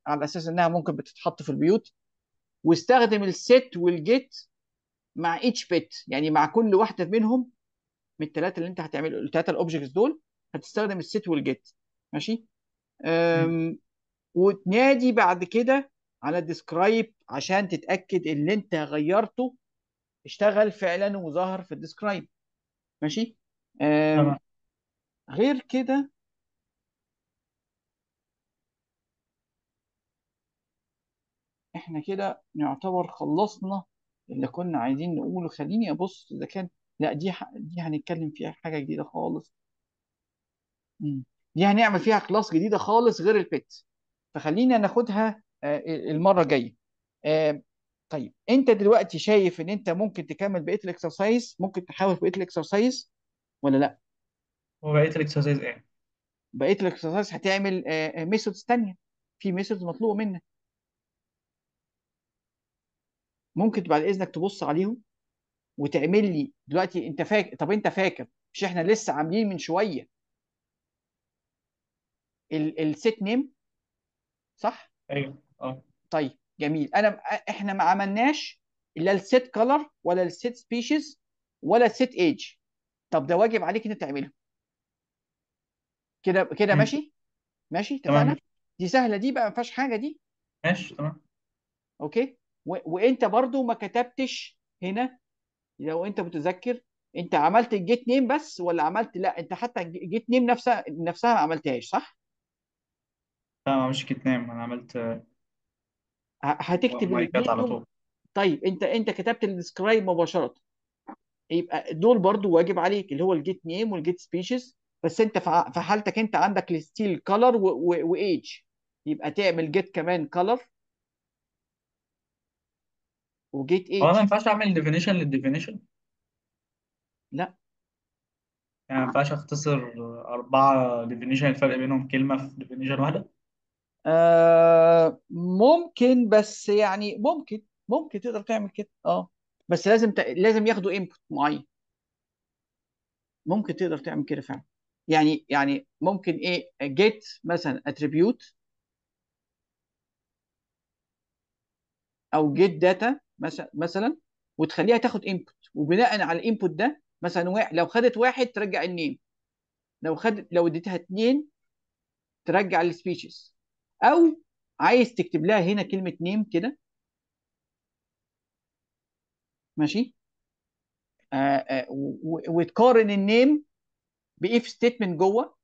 على اساس انها ممكن بتتحط في البيوت واستخدم الست والجيت مع ايتش بت يعني مع كل واحده منهم من الثلاثه اللي انت هتعمله الثلاثه الاوبجكتس دول هتستخدم الست والجيت ماشي وتنادي بعد كده على ديسكرايب عشان تتاكد ان انت غيرته اشتغل فعلا وظهر في الديسكرايب ماشي غير كده احنا كده نعتبر خلصنا اللي كنا عايزين نقوله خليني ابص اذا كان لا دي ح... دي هنتكلم فيها حاجه جديده خالص مم. دي هنعمل فيها كلاس جديده خالص غير البيت فخلينا ناخدها آه المره الجايه آه طيب انت دلوقتي شايف ان انت ممكن تكمل بقيه الاكسرسايز ممكن تحاول في بقيه الاكسرسايز ولا لا هو بقيه الاكسرسايز ايه بقيه الاكسرسايز هتعمل ميثودز آه، آه، تانية في ميثودز مطلوبه منك ممكن بعد اذنك تبص عليهم وتعمل لي دلوقتي انت فاكر طب انت فاكر مش احنا لسه عاملين من شويه ال... الست نيم صح؟ ايوه اه طيب جميل انا احنا ما عملناش لا الست كلر ولا الست سبيشيز ولا الست ايج طب ده واجب عليك انت تعمله كده كده ماشي ماشي تمام دي سهله دي بقى ما فيهاش حاجه دي ماشي تمام اوكي وانت برضو ما كتبتش هنا لو انت متذكر انت عملت الجيت نيم بس ولا عملت لا انت حتى الجيت نيم نفسها نفسها ما عملتهاش صح؟ لا ما عملتش جيت نيم انا عملت هتكتب ماي جت على طول طيب انت انت كتبت الديسكرايب مباشره يبقى دول برضو واجب عليك اللي هو الجيت نيم والجيت سبيشيز بس انت في حالتك انت عندك الستيل كولر وايج يبقى تعمل جيت كمان كولر وجيت هو انا ما ينفعش اعمل ديفينيشن للديفينيشن لا يعني ما ينفعش اختصر اربعه ديفينيشن الفرق بينهم كلمه في ديفينيشن واحده آه ممكن بس يعني ممكن ممكن تقدر تعمل كده اه بس لازم ت... لازم ياخدوا انبوت معين ممكن تقدر تعمل كده فعلا يعني يعني ممكن ايه جيت مثلا اتريبيوت او جيت داتا مثلا وتخليها تاخد انبوت وبناء على الانبوت ده مثلا واحد لو خدت واحد ترجع النيم لو خدت لو اديتها اتنين ترجع السبيشيز او عايز تكتب لها هنا كلمه نيم كده ماشي آه، آه، وتقارن النيم بايف ستيتمنت جوه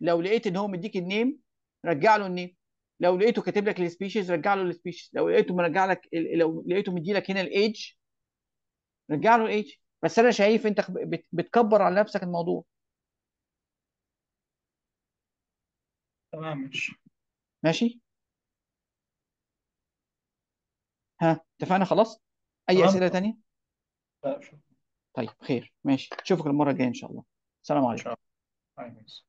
لو لقيت ان هو مديك النيم رجع له النيم لو لقيته كاتب لك السبيشيز رجع له السبيشيز لو لقيته مرجع لك لو لقيته مدي لك هنا الايدج رجع له الايدج بس انا شايف انت بتكبر على نفسك الموضوع تمام ماشي ماشي ها اتفقنا خلاص اي اسئله ثانيه لا طيب خير ماشي اشوفك المره الجايه ان شاء الله السلام ان عليكم شاء طيب، الله